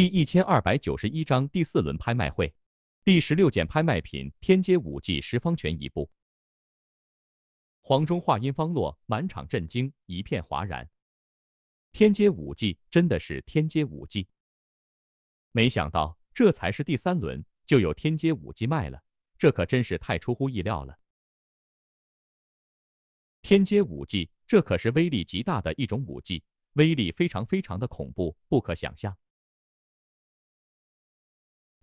第一千二百九十一章第四轮拍卖会，第十六件拍卖品：天阶武技十方拳一部。黄忠话音方落，满场震惊，一片哗然。天阶武技真的是天阶武技！没想到，这才是第三轮就有天阶武技卖了，这可真是太出乎意料了。天阶武技，这可是威力极大的一种武技，威力非常非常的恐怖，不可想象。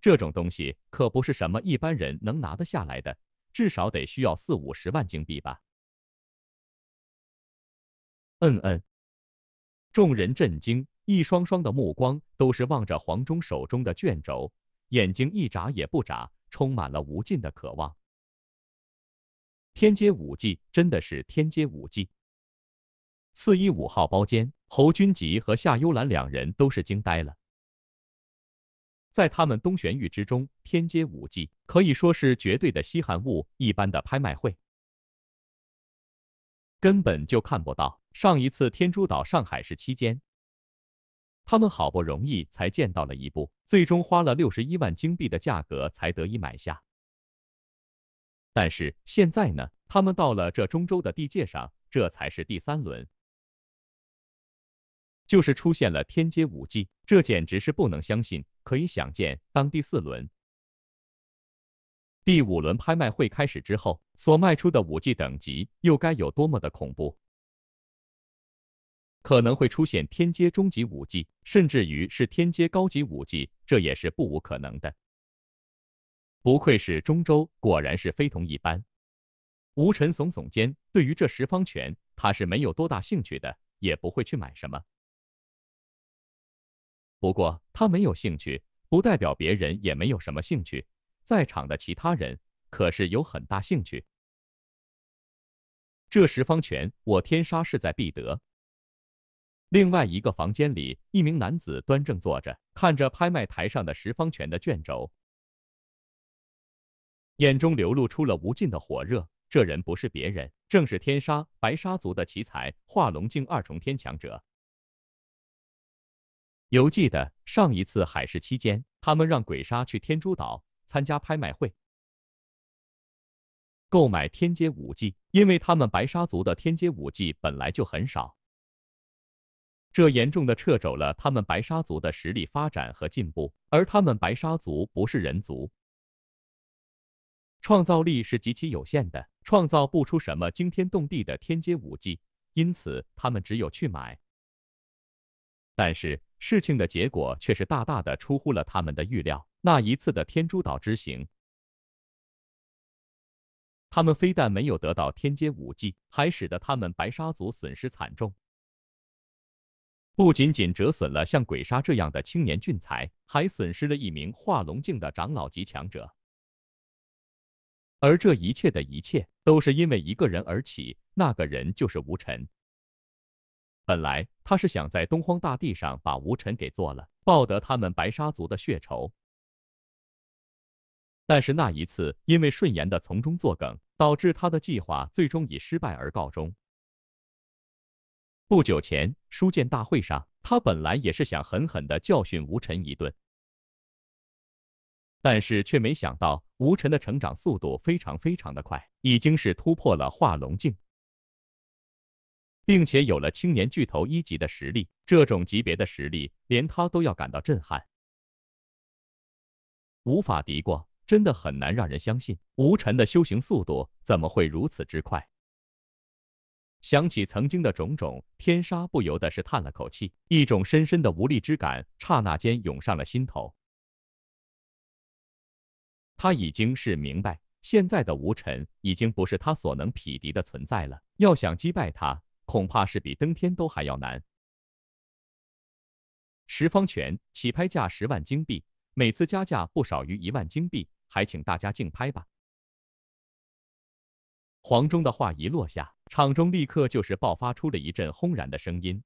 这种东西可不是什么一般人能拿得下来的，至少得需要四五十万金币吧。嗯嗯，众人震惊，一双双的目光都是望着黄忠手中的卷轴，眼睛一眨也不眨，充满了无尽的渴望。天阶武技真的是天阶武技。四一五号包间，侯君集和夏幽兰两人都是惊呆了。在他们东玄域之中，天阶武技可以说是绝对的稀罕物，一般的拍卖会根本就看不到。上一次天珠岛上海市期间，他们好不容易才见到了一部，最终花了六十一万金币的价格才得以买下。但是现在呢，他们到了这中州的地界上，这才是第三轮。就是出现了天阶武技，这简直是不能相信。可以想见，当第四轮、第五轮拍卖会开始之后，所卖出的武技等级又该有多么的恐怖？可能会出现天阶中级武技，甚至于是天阶高级武技，这也是不无可能的。不愧是中州，果然是非同一般。吴尘耸耸肩，对于这十方拳，他是没有多大兴趣的，也不会去买什么。不过他没有兴趣，不代表别人也没有什么兴趣。在场的其他人可是有很大兴趣。这十方拳，我天杀势在必得。另外一个房间里，一名男子端正坐着，看着拍卖台上的十方拳的卷轴，眼中流露出了无尽的火热。这人不是别人，正是天杀白沙族的奇才，化龙境二重天强者。犹记得上一次海市期间，他们让鬼鲨去天珠岛参加拍卖会，购买天阶武技，因为他们白沙族的天阶武技本来就很少，这严重的掣肘了他们白沙族的实力发展和进步。而他们白沙族不是人族，创造力是极其有限的，创造不出什么惊天动地的天阶武技，因此他们只有去买。但是。事情的结果却是大大的出乎了他们的预料。那一次的天珠岛之行，他们非但没有得到天阶武技，还使得他们白沙族损失惨重。不仅仅折损了像鬼杀这样的青年俊才，还损失了一名化龙境的长老级强者。而这一切的一切，都是因为一个人而起。那个人就是吴尘。本来他是想在东荒大地上把吴尘给做了，报得他们白沙族的血仇。但是那一次，因为顺延的从中作梗，导致他的计划最终以失败而告终。不久前书剑大会上，他本来也是想狠狠的教训吴尘一顿，但是却没想到吴尘的成长速度非常非常的快，已经是突破了化龙境。并且有了青年巨头一级的实力，这种级别的实力，连他都要感到震撼，无法敌过，真的很难让人相信吴尘的修行速度怎么会如此之快？想起曾经的种种，天杀不由得是叹了口气，一种深深的无力之感刹那间涌上了心头。他已经是明白，现在的吴晨已经不是他所能匹敌的存在了，要想击败他。恐怕是比登天都还要难。十方拳起拍价十万金币，每次加价不少于一万金币，还请大家竞拍吧。黄忠的话一落下，场中立刻就是爆发出了一阵轰然的声音，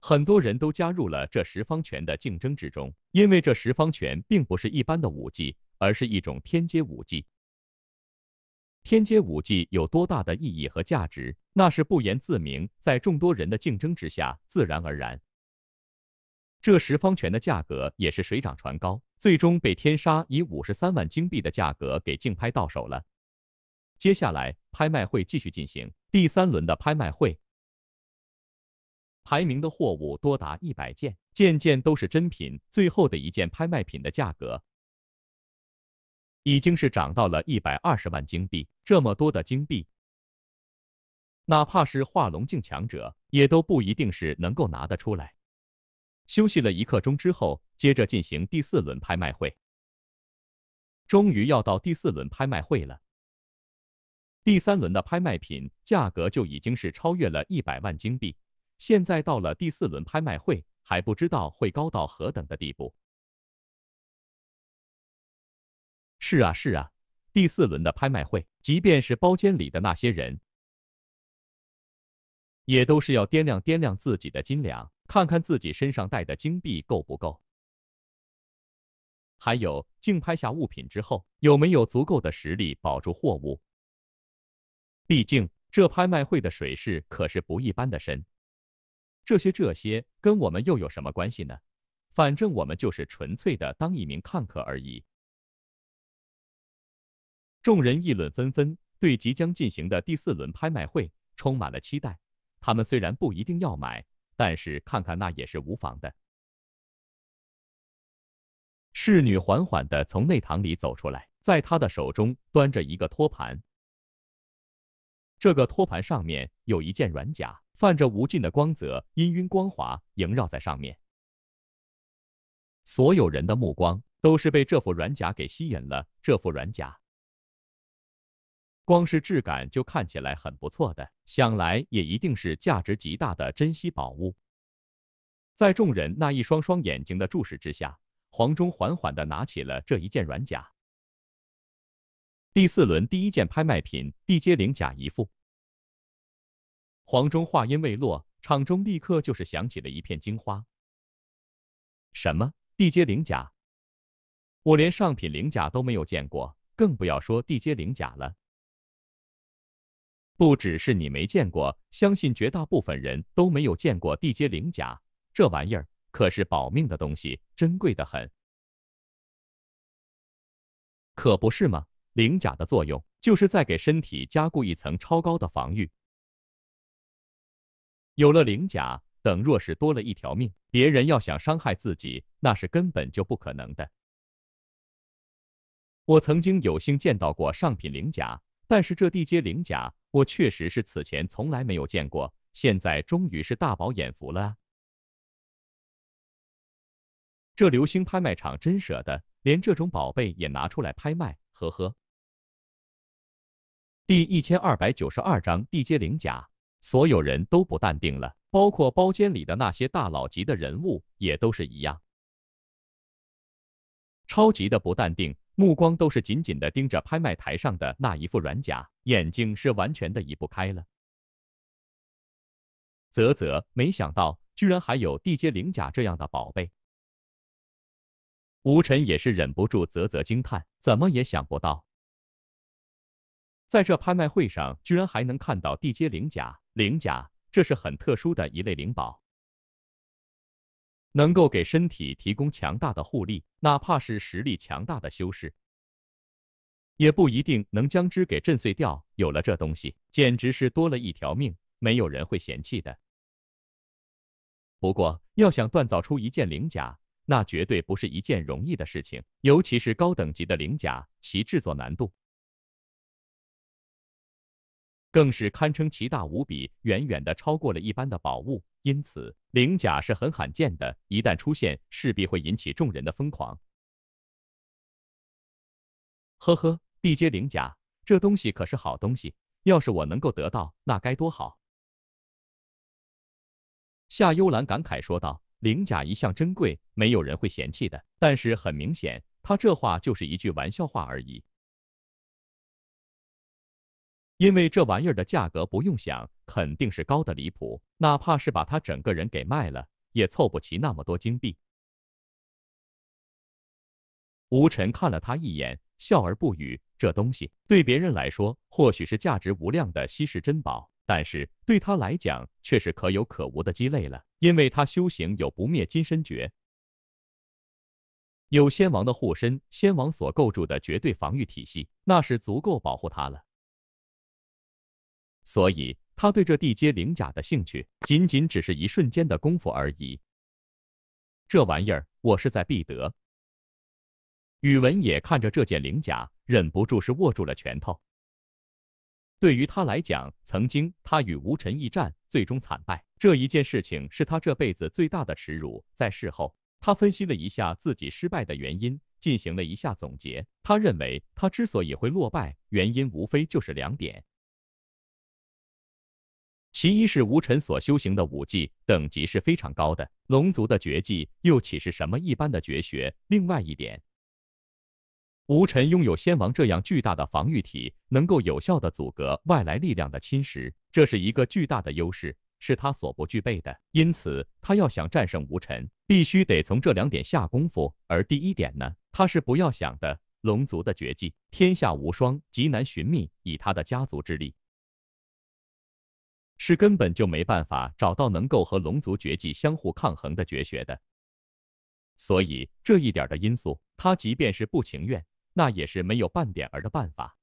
很多人都加入了这十方拳的竞争之中，因为这十方拳并不是一般的武技，而是一种天阶武技。天阶武技有多大的意义和价值，那是不言自明。在众多人的竞争之下，自然而然，这十方拳的价格也是水涨船高，最终被天杀以五十三万金币的价格给竞拍到手了。接下来拍卖会继续进行，第三轮的拍卖会，排名的货物多达一百件，件件都是真品。最后的一件拍卖品的价格。已经是涨到了一百二十万金币，这么多的金币，哪怕是化龙境强者，也都不一定是能够拿得出来。休息了一刻钟之后，接着进行第四轮拍卖会。终于要到第四轮拍卖会了。第三轮的拍卖品价格就已经是超越了一百万金币，现在到了第四轮拍卖会，还不知道会高到何等的地步。是啊是啊，第四轮的拍卖会，即便是包间里的那些人，也都是要掂量掂量自己的斤两，看看自己身上带的金币够不够，还有竞拍下物品之后，有没有足够的实力保住货物。毕竟这拍卖会的水势可是不一般的深。这些这些跟我们又有什么关系呢？反正我们就是纯粹的当一名看客而已。众人议论纷纷，对即将进行的第四轮拍卖会充满了期待。他们虽然不一定要买，但是看看那也是无妨的。侍女缓缓地从内堂里走出来，在她的手中端着一个托盘。这个托盘上面有一件软甲，泛着无尽的光泽，氤氲光滑，萦绕在上面。所有人的目光都是被这副软甲给吸引了。这副软甲。光是质感就看起来很不错的，想来也一定是价值极大的珍稀宝物。在众人那一双双眼睛的注视之下，黄忠缓缓地拿起了这一件软甲。第四轮第一件拍卖品：地阶灵甲一副。黄忠话音未落，场中立刻就是响起了一片惊哗。什么？地阶灵甲？我连上品灵甲都没有见过，更不要说地阶灵甲了。”不只是你没见过，相信绝大部分人都没有见过地阶灵甲这玩意儿，可是保命的东西，珍贵的很。可不是吗？灵甲的作用就是在给身体加固一层超高的防御。有了灵甲，等若是多了一条命，别人要想伤害自己，那是根本就不可能的。我曾经有幸见到过上品灵甲，但是这地阶灵甲。我确实是此前从来没有见过，现在终于是大饱眼福了。这流星拍卖场真舍得，连这种宝贝也拿出来拍卖，呵呵。第一千二百九十二章地阶灵甲，所有人都不淡定了，包括包间里的那些大佬级的人物，也都是一样，超级的不淡定。目光都是紧紧的盯着拍卖台上的那一副软甲，眼睛是完全的移不开了。啧啧，没想到居然还有地阶灵甲这样的宝贝。吴尘也是忍不住啧啧惊叹，怎么也想不到，在这拍卖会上居然还能看到地阶灵甲。灵甲，这是很特殊的一类灵宝。能够给身体提供强大的护力，哪怕是实力强大的修士，也不一定能将之给震碎掉。有了这东西，简直是多了一条命，没有人会嫌弃的。不过，要想锻造出一件灵甲，那绝对不是一件容易的事情，尤其是高等级的灵甲，其制作难度。更是堪称奇大无比，远远的超过了一般的宝物，因此灵甲是很罕见的，一旦出现，势必会引起众人的疯狂。呵呵，地阶灵甲，这东西可是好东西，要是我能够得到，那该多好！夏幽兰感慨说道。灵甲一向珍贵，没有人会嫌弃的，但是很明显，他这话就是一句玩笑话而已。因为这玩意儿的价格不用想，肯定是高的离谱。哪怕是把他整个人给卖了，也凑不齐那么多金币。吴晨看了他一眼，笑而不语。这东西对别人来说或许是价值无量的稀世珍宝，但是对他来讲却是可有可无的鸡肋了。因为他修行有不灭金身诀，有先王的护身，先王所构筑的绝对防御体系，那是足够保护他了。所以他对这地阶灵甲的兴趣，仅仅只是一瞬间的功夫而已。这玩意儿，我势在必得。宇文也看着这件灵甲，忍不住是握住了拳头。对于他来讲，曾经他与吴尘一战，最终惨败，这一件事情是他这辈子最大的耻辱。在事后，他分析了一下自己失败的原因，进行了一下总结。他认为他之所以会落败，原因无非就是两点。其一是吴尘所修行的武技等级是非常高的，龙族的绝技又岂是什么一般的绝学？另外一点，吴尘拥有先王这样巨大的防御体，能够有效的阻隔外来力量的侵蚀，这是一个巨大的优势，是他所不具备的。因此，他要想战胜吴尘，必须得从这两点下功夫。而第一点呢，他是不要想的，龙族的绝技天下无双，极难寻觅，以他的家族之力。是根本就没办法找到能够和龙族绝技相互抗衡的绝学的，所以这一点的因素，他即便是不情愿，那也是没有半点儿的办法。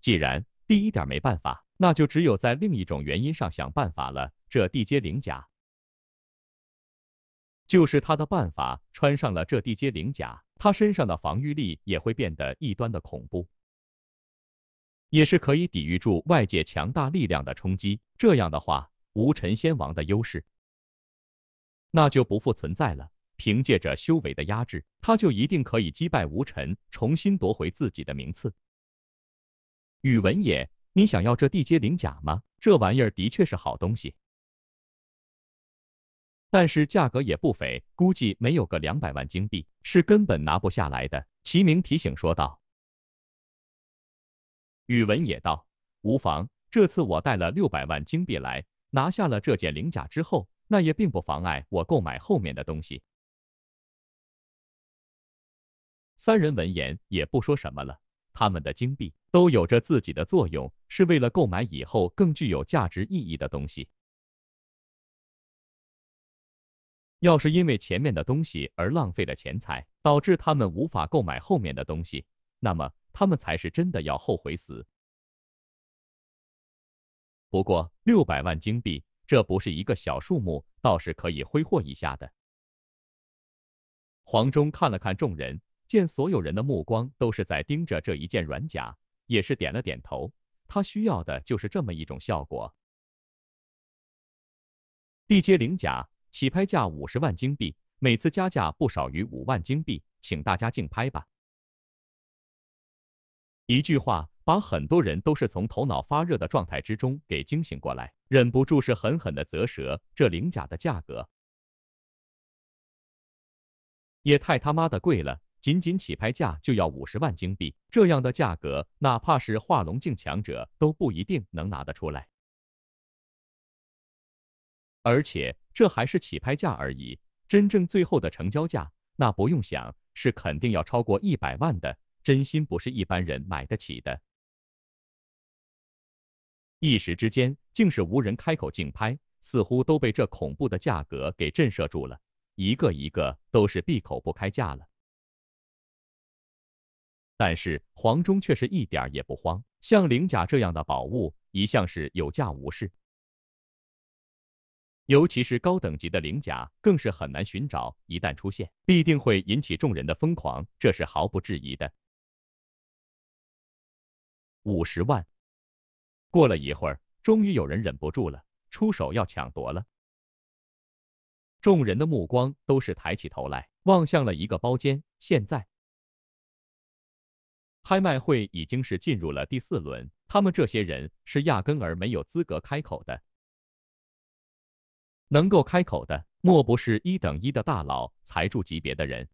既然第一点没办法，那就只有在另一种原因上想办法了。这地阶灵甲，就是他的办法，穿上了这地阶灵甲，他身上的防御力也会变得异端的恐怖。也是可以抵御住外界强大力量的冲击，这样的话，无尘仙王的优势那就不复存在了。凭借着修为的压制，他就一定可以击败无尘，重新夺回自己的名次。宇文也，你想要这地阶灵甲吗？这玩意儿的确是好东西，但是价格也不菲，估计没有个两百万金币是根本拿不下来的。齐明提醒说道。宇文也道：“无妨，这次我带了六百万金币来，拿下了这件灵甲之后，那也并不妨碍我购买后面的东西。”三人闻言也不说什么了。他们的金币都有着自己的作用，是为了购买以后更具有价值意义的东西。要是因为前面的东西而浪费了钱财，导致他们无法购买后面的东西，那么……他们才是真的要后悔死。不过六百万金币，这不是一个小数目，倒是可以挥霍一下的。黄忠看了看众人，见所有人的目光都是在盯着这一件软甲，也是点了点头。他需要的就是这么一种效果。地阶灵甲，起拍价五十万金币，每次加价不少于五万金币，请大家竞拍吧。一句话把很多人都是从头脑发热的状态之中给惊醒过来，忍不住是狠狠的啧舌。这灵甲的价格也太他妈的贵了，仅仅起拍价就要五十万金币，这样的价格，哪怕是化龙境强者都不一定能拿得出来。而且这还是起拍价而已，真正最后的成交价，那不用想，是肯定要超过一百万的。真心不是一般人买得起的，一时之间竟是无人开口竞拍，似乎都被这恐怖的价格给震慑住了，一个一个都是闭口不开价了。但是黄忠却是一点儿也不慌，像灵甲这样的宝物一向是有价无市，尤其是高等级的灵甲更是很难寻找，一旦出现，必定会引起众人的疯狂，这是毫不质疑的。五十万。过了一会儿，终于有人忍不住了，出手要抢夺了。众人的目光都是抬起头来，望向了一个包间。现在，拍卖会已经是进入了第四轮，他们这些人是压根儿没有资格开口的。能够开口的，莫不是一等一的大佬财主级别的人？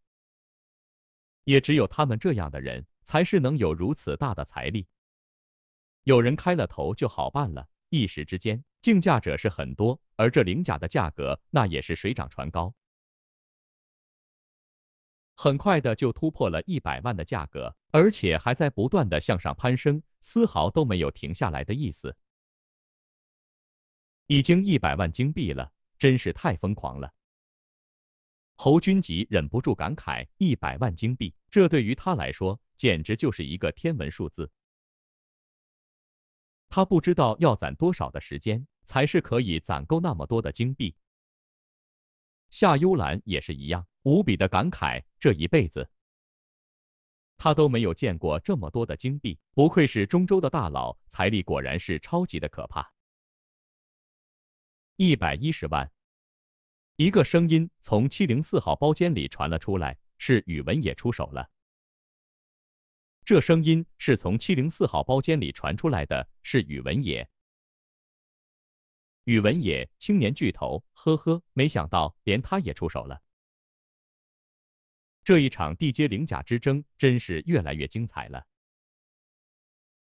也只有他们这样的人，才是能有如此大的财力。有人开了头就好办了，一时之间竞价者是很多，而这灵甲的价格那也是水涨船高，很快的就突破了一百万的价格，而且还在不断的向上攀升，丝毫都没有停下来的意思。已经一百万金币了，真是太疯狂了！侯军集忍不住感慨：一百万金币，这对于他来说简直就是一个天文数字。他不知道要攒多少的时间才是可以攒够那么多的金币。夏幽兰也是一样，无比的感慨，这一辈子他都没有见过这么多的金币。不愧是中州的大佬，财力果然是超级的可怕。一百一十万，一个声音从七零四号包间里传了出来，是宇文也出手了。这声音是从七零四号包间里传出来的，是宇文野。宇文野，青年巨头，呵呵，没想到连他也出手了。这一场地阶灵甲之争真是越来越精彩了。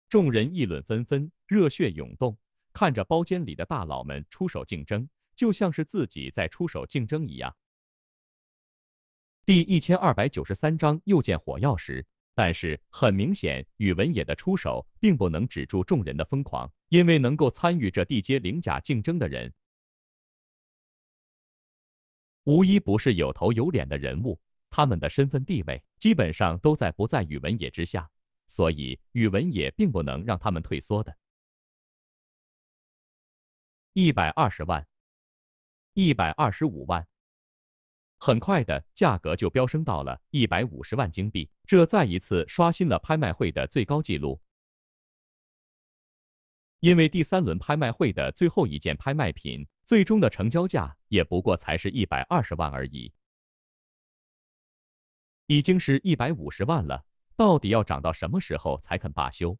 众人议论纷纷，热血涌动，看着包间里的大佬们出手竞争，就像是自己在出手竞争一样。第一千二百九十三章又见火药时，但是很明显，宇文野的出手并不能止住众人的疯狂，因为能够参与这地阶灵甲竞争的人，无一不是有头有脸的人物，他们的身份地位基本上都在不在宇文野之下，所以宇文野并不能让他们退缩的。一百二十万，一百二十五万。很快的价格就飙升到了一百五十万金币，这再一次刷新了拍卖会的最高纪录。因为第三轮拍卖会的最后一件拍卖品，最终的成交价也不过才是一百二十万而已，已经是一百五十万了。到底要涨到什么时候才肯罢休？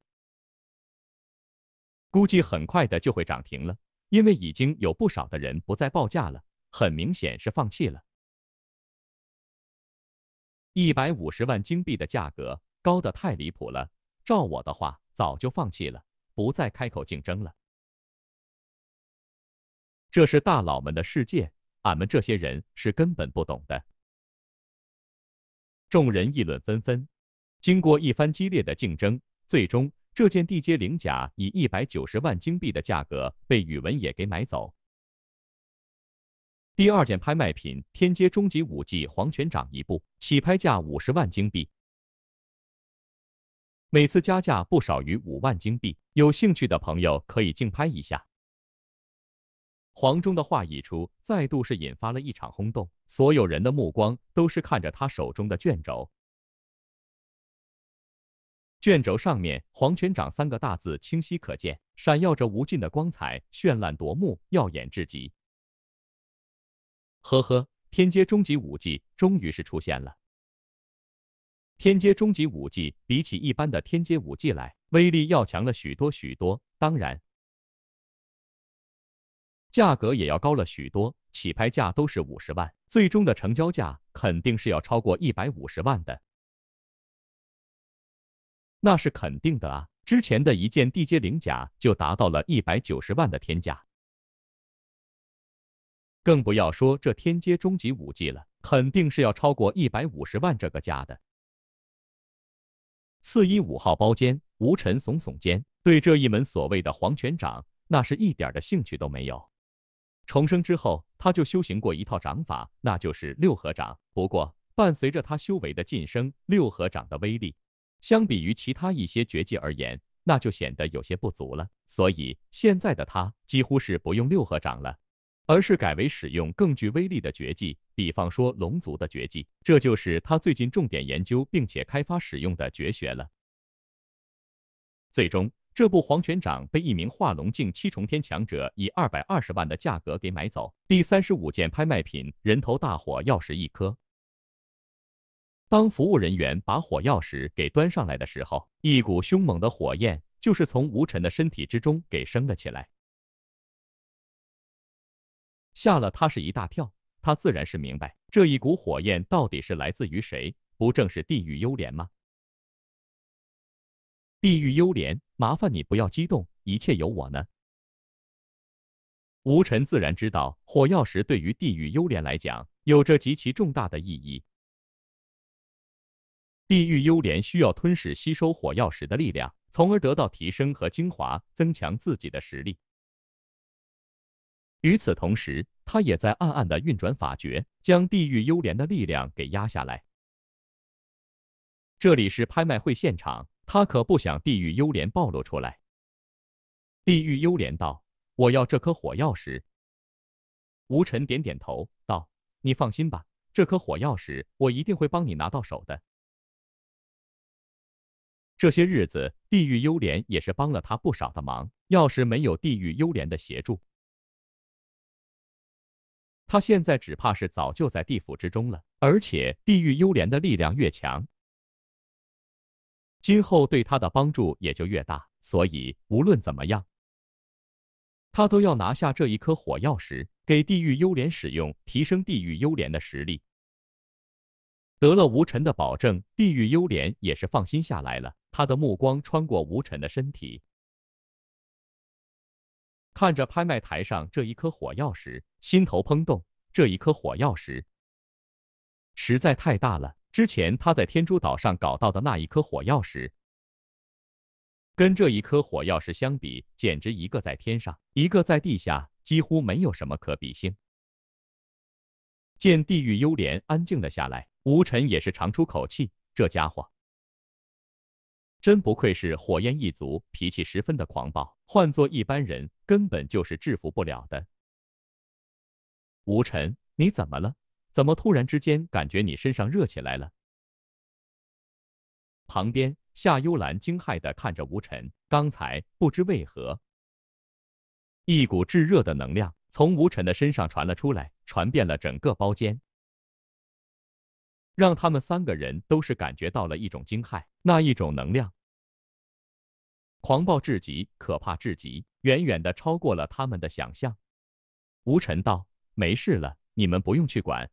估计很快的就会涨停了，因为已经有不少的人不再报价了，很明显是放弃了。一百五十万金币的价格高的太离谱了，照我的话，早就放弃了，不再开口竞争了。这是大佬们的世界，俺们这些人是根本不懂的。众人议论纷纷，经过一番激烈的竞争，最终这件地阶灵甲以一百九十万金币的价格被宇文野给买走。第二件拍卖品《天阶终极武技黄泉掌》一部，起拍价五十万金币，每次加价不少于五万金币。有兴趣的朋友可以竞拍一下。黄忠的话一出，再度是引发了一场轰动，所有人的目光都是看着他手中的卷轴，卷轴上面“黄泉掌”三个大字清晰可见，闪耀着无尽的光彩，绚烂夺目，耀眼至极。呵呵，天阶终极武技终于是出现了。天阶终极武技比起一般的天阶武技来，威力要强了许多许多，当然，价格也要高了许多，起拍价都是五十万，最终的成交价肯定是要超过一百五十万的，那是肯定的啊！之前的一件地阶灵甲就达到了一百九十万的天价。更不要说这天阶终极武技了，肯定是要超过一百五十万这个价的。四一五号包间，吴尘耸耸肩，对这一门所谓的黄泉掌，那是一点的兴趣都没有。重生之后，他就修行过一套掌法，那就是六合掌。不过，伴随着他修为的晋升，六合掌的威力，相比于其他一些绝技而言，那就显得有些不足了。所以，现在的他几乎是不用六合掌了。而是改为使用更具威力的绝技，比方说龙族的绝技，这就是他最近重点研究并且开发使用的绝学了。最终，这部黄泉掌被一名化龙境七重天强者以二百二十万的价格给买走。第三十五件拍卖品，人头大火药石一颗。当服务人员把火药石给端上来的时候，一股凶猛的火焰就是从吴尘的身体之中给升了起来。吓了他是一大跳，他自然是明白这一股火焰到底是来自于谁，不正是地狱幽莲吗？地狱幽莲，麻烦你不要激动，一切有我呢。吴尘自然知道火曜石对于地狱幽莲来讲有着极其重大的意义，地狱幽莲需要吞噬吸收火曜石的力量，从而得到提升和精华，增强自己的实力。与此同时，他也在暗暗的运转法诀，将地狱幽莲的力量给压下来。这里是拍卖会现场，他可不想地狱幽莲暴露出来。地狱幽莲道：“我要这颗火药石。”吴尘点点头道：“你放心吧，这颗火药石我一定会帮你拿到手的。”这些日子，地狱幽莲也是帮了他不少的忙，要是没有地狱幽莲的协助，他现在只怕是早就在地府之中了，而且地狱幽莲的力量越强，今后对他的帮助也就越大。所以无论怎么样，他都要拿下这一颗火药石，给地狱幽莲使用，提升地狱幽莲的实力。得了吴尘的保证，地狱幽莲也是放心下来了。他的目光穿过吴尘的身体。看着拍卖台上这一颗火药石，心头怦动。这一颗火药石实在太大了，之前他在天珠岛上搞到的那一颗火药石，跟这一颗火药石相比，简直一个在天上，一个在地下，几乎没有什么可比性。见地狱幽莲安静了下来，吴尘也是长出口气。这家伙。真不愧是火焰一族，脾气十分的狂暴，换做一般人根本就是制服不了的。吴晨，你怎么了？怎么突然之间感觉你身上热起来了？旁边，夏幽兰惊骇的看着吴晨，刚才不知为何，一股炙热的能量从吴晨的身上传了出来，传遍了整个包间。让他们三个人都是感觉到了一种惊骇，那一种能量狂暴至极，可怕至极，远远的超过了他们的想象。吴晨道：“没事了，你们不用去管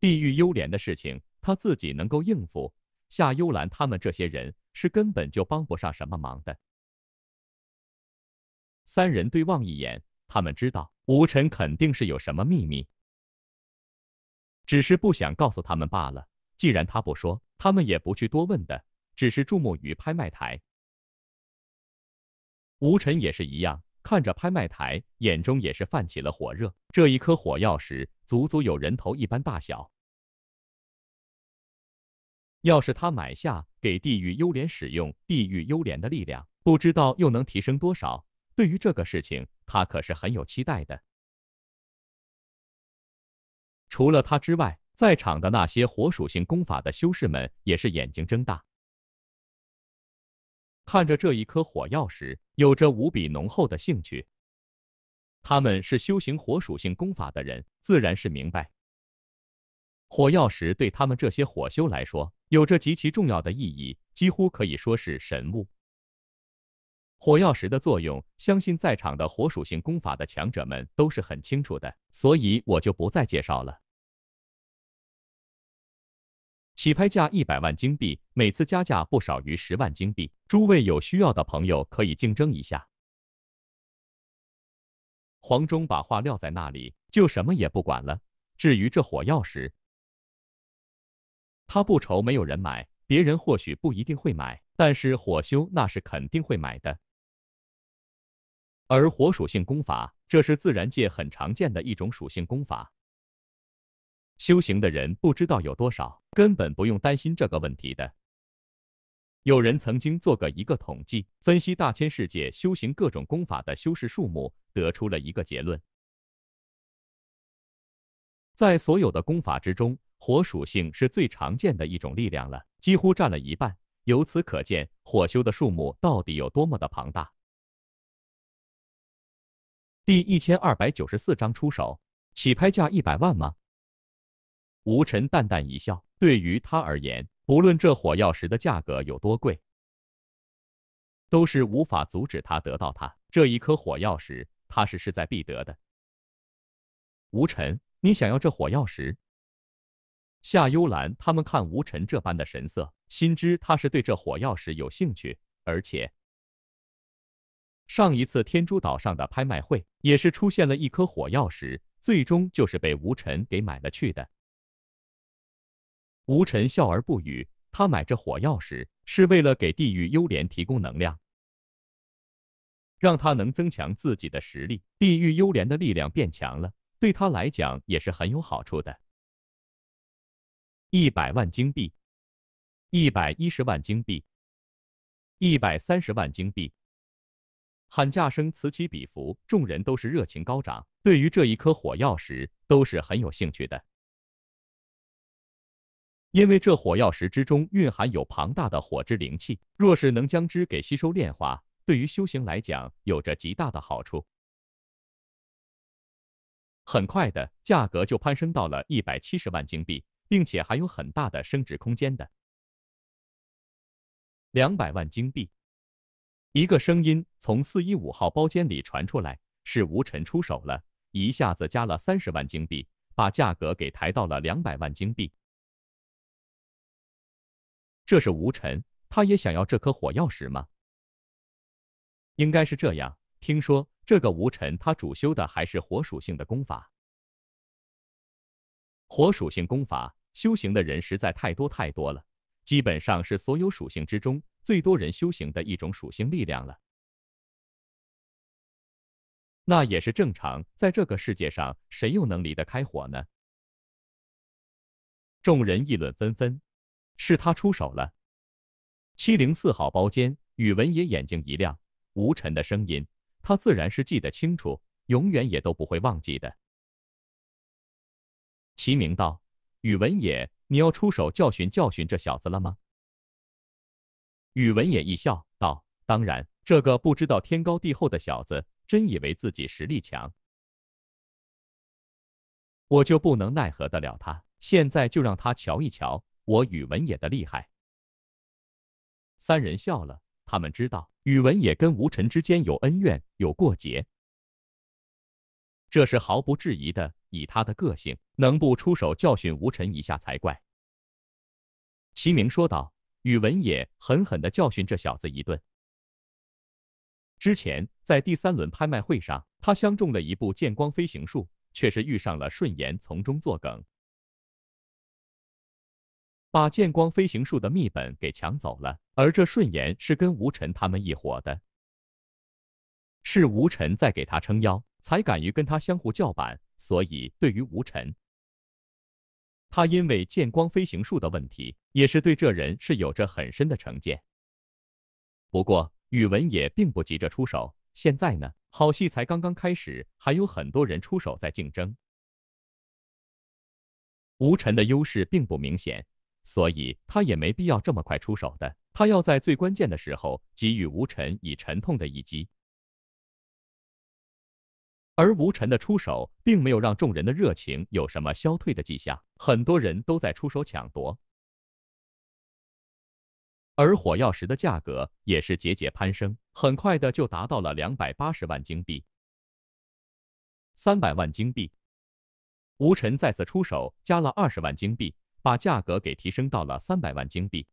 地狱幽莲的事情，他自己能够应付。夏幽兰他们这些人是根本就帮不上什么忙的。”三人对望一眼，他们知道吴晨肯定是有什么秘密。只是不想告诉他们罢了。既然他不说，他们也不去多问的，只是注目于拍卖台。吴晨也是一样，看着拍卖台，眼中也是泛起了火热。这一颗火药石，足足有人头一般大小。要是他买下，给地狱幽莲使用，地狱幽莲的力量，不知道又能提升多少。对于这个事情，他可是很有期待的。除了他之外，在场的那些火属性功法的修士们也是眼睛睁大，看着这一颗火药石，有着无比浓厚的兴趣。他们是修行火属性功法的人，自然是明白，火药石对他们这些火修来说，有着极其重要的意义，几乎可以说是神物。火药石的作用，相信在场的火属性功法的强者们都是很清楚的，所以我就不再介绍了。起拍价一百万金币，每次加价不少于十万金币。诸位有需要的朋友可以竞争一下。黄忠把话撂在那里，就什么也不管了。至于这火药石，他不愁没有人买，别人或许不一定会买，但是火修那是肯定会买的。而火属性功法，这是自然界很常见的一种属性功法。修行的人不知道有多少，根本不用担心这个问题的。有人曾经做过一个统计，分析大千世界修行各种功法的修士数目，得出了一个结论：在所有的功法之中，火属性是最常见的一种力量了，几乎占了一半。由此可见，火修的数目到底有多么的庞大。第一千二百九十四章出手，起拍价一百万吗？吴晨淡淡一笑，对于他而言，不论这火药石的价格有多贵，都是无法阻止他得到它。这一颗火药石，他是势在必得的。吴晨，你想要这火药石？夏幽兰他们看吴晨这般的神色，心知他是对这火药石有兴趣，而且。上一次天珠岛上的拍卖会，也是出现了一颗火曜石，最终就是被吴晨给买了去的。吴晨笑而不语，他买这火曜石是为了给地狱幽莲提供能量，让他能增强自己的实力。地狱幽莲的力量变强了，对他来讲也是很有好处的。一百万金币，一百一十万金币，一百三十万金币。喊价声此起彼伏，众人都是热情高涨，对于这一颗火药石都是很有兴趣的。因为这火药石之中蕴含有庞大的火之灵气，若是能将之给吸收炼化，对于修行来讲有着极大的好处。很快的价格就攀升到了一百七十万金币，并且还有很大的升值空间的。两百万金币。一个声音从四一五号包间里传出来，是吴晨出手了，一下子加了三十万金币，把价格给抬到了两百万金币。这是吴晨，他也想要这颗火曜石吗？应该是这样。听说这个吴晨，他主修的还是火属性的功法。火属性功法修行的人实在太多太多了，基本上是所有属性之中。最多人修行的一种属性力量了，那也是正常。在这个世界上，谁又能离得开火呢？众人议论纷纷，是他出手了。七零四号包间，宇文也眼睛一亮，吴尘的声音，他自然是记得清楚，永远也都不会忘记的。齐明道：“宇文也，你要出手教训教训这小子了吗？”宇文也一笑道：“当然，这个不知道天高地厚的小子，真以为自己实力强，我就不能奈何得了他。现在就让他瞧一瞧我宇文也的厉害。”三人笑了，他们知道宇文也跟吴辰之间有恩怨、有过节，这是毫不质疑的。以他的个性，能不出手教训吴辰一下才怪。”齐明说道。宇文也狠狠地教训这小子一顿。之前在第三轮拍卖会上，他相中了一部见光飞行术，却是遇上了顺言从中作梗，把见光飞行术的秘本给抢走了。而这顺言是跟吴辰他们一伙的，是吴辰在给他撑腰，才敢于跟他相互叫板。所以对于吴辰。他因为见光飞行术的问题，也是对这人是有着很深的成见。不过宇文也并不急着出手，现在呢，好戏才刚刚开始，还有很多人出手在竞争。吴辰的优势并不明显，所以他也没必要这么快出手的，他要在最关键的时候给予吴辰以沉痛的一击。而吴晨的出手，并没有让众人的热情有什么消退的迹象，很多人都在出手抢夺，而火药石的价格也是节节攀升，很快的就达到了两百八十万金币，三百万金币。吴晨再次出手，加了二十万金币，把价格给提升到了三百万金币。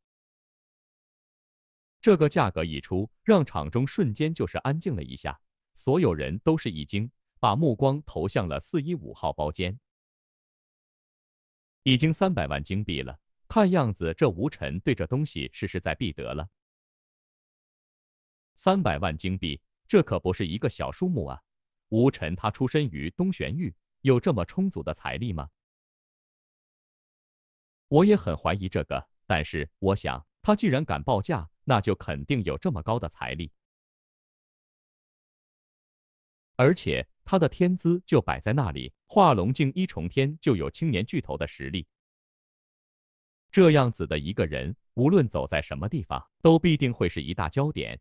这个价格一出，让场中瞬间就是安静了一下，所有人都是一惊。把目光投向了四一五号包间，已经三百万金币了。看样子，这吴晨对这东西是势在必得了。三百万金币，这可不是一个小数目啊！吴晨他出身于东玄域，有这么充足的财力吗？我也很怀疑这个，但是我想，他既然敢报价，那就肯定有这么高的财力，而且。他的天资就摆在那里，化龙境一重天就有青年巨头的实力。这样子的一个人，无论走在什么地方，都必定会是一大焦点。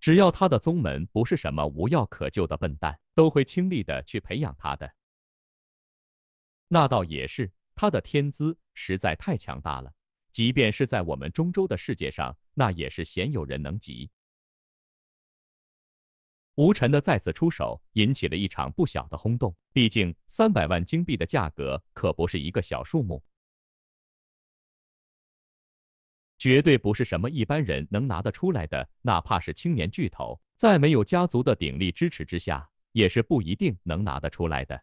只要他的宗门不是什么无药可救的笨蛋，都会倾力的去培养他的。那倒也是，他的天资实在太强大了，即便是在我们中州的世界上，那也是鲜有人能及。吴尘的再次出手引起了一场不小的轰动，毕竟三百万金币的价格可不是一个小数目，绝对不是什么一般人能拿得出来的。哪怕是青年巨头，在没有家族的鼎力支持之下，也是不一定能拿得出来的。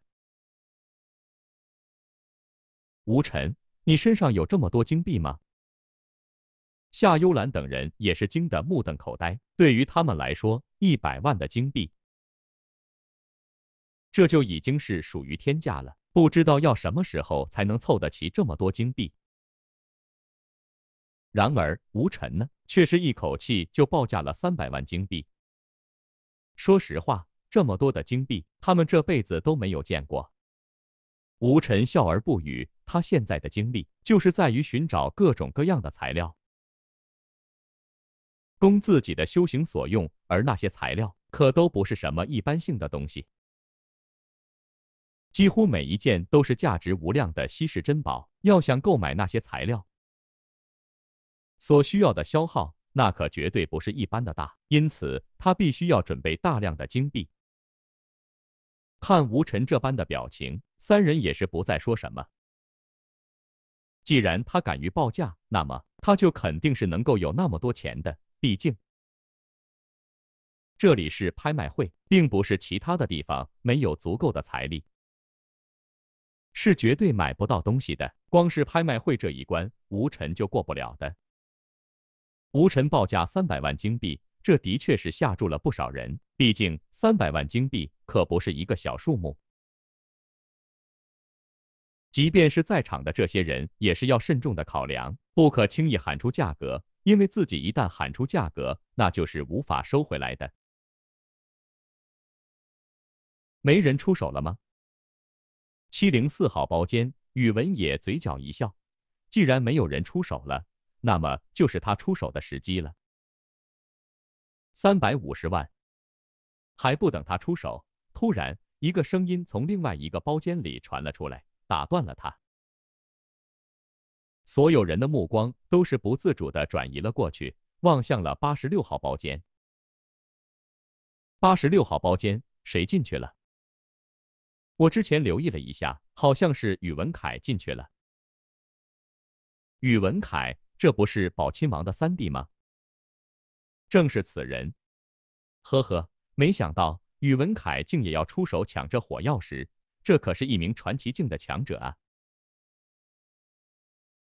吴晨，你身上有这么多金币吗？夏幽兰等人也是惊得目瞪口呆，对于他们来说。一百万的金币，这就已经是属于天价了。不知道要什么时候才能凑得齐这么多金币。然而，吴辰呢，却是一口气就报价了三百万金币。说实话，这么多的金币，他们这辈子都没有见过。吴辰笑而不语，他现在的精力就是在于寻找各种各样的材料。供自己的修行所用，而那些材料可都不是什么一般性的东西，几乎每一件都是价值无量的稀世珍宝。要想购买那些材料，所需要的消耗那可绝对不是一般的大，因此他必须要准备大量的金币。看吴尘这般的表情，三人也是不再说什么。既然他敢于报价，那么他就肯定是能够有那么多钱的。毕竟，这里是拍卖会，并不是其他的地方，没有足够的财力，是绝对买不到东西的。光是拍卖会这一关，吴晨就过不了的。吴晨报价三百万金币，这的确是吓住了不少人。毕竟，三百万金币可不是一个小数目，即便是在场的这些人，也是要慎重的考量，不可轻易喊出价格。因为自己一旦喊出价格，那就是无法收回来的。没人出手了吗？七零四号包间，宇文野嘴角一笑。既然没有人出手了，那么就是他出手的时机了。三百五十万。还不等他出手，突然一个声音从另外一个包间里传了出来，打断了他。所有人的目光都是不自主地转移了过去，望向了八十六号包间。八十六号包间，谁进去了？我之前留意了一下，好像是宇文凯进去了。宇文凯，这不是宝亲王的三弟吗？正是此人。呵呵，没想到宇文凯竟也要出手抢这火药石，这可是一名传奇境的强者啊！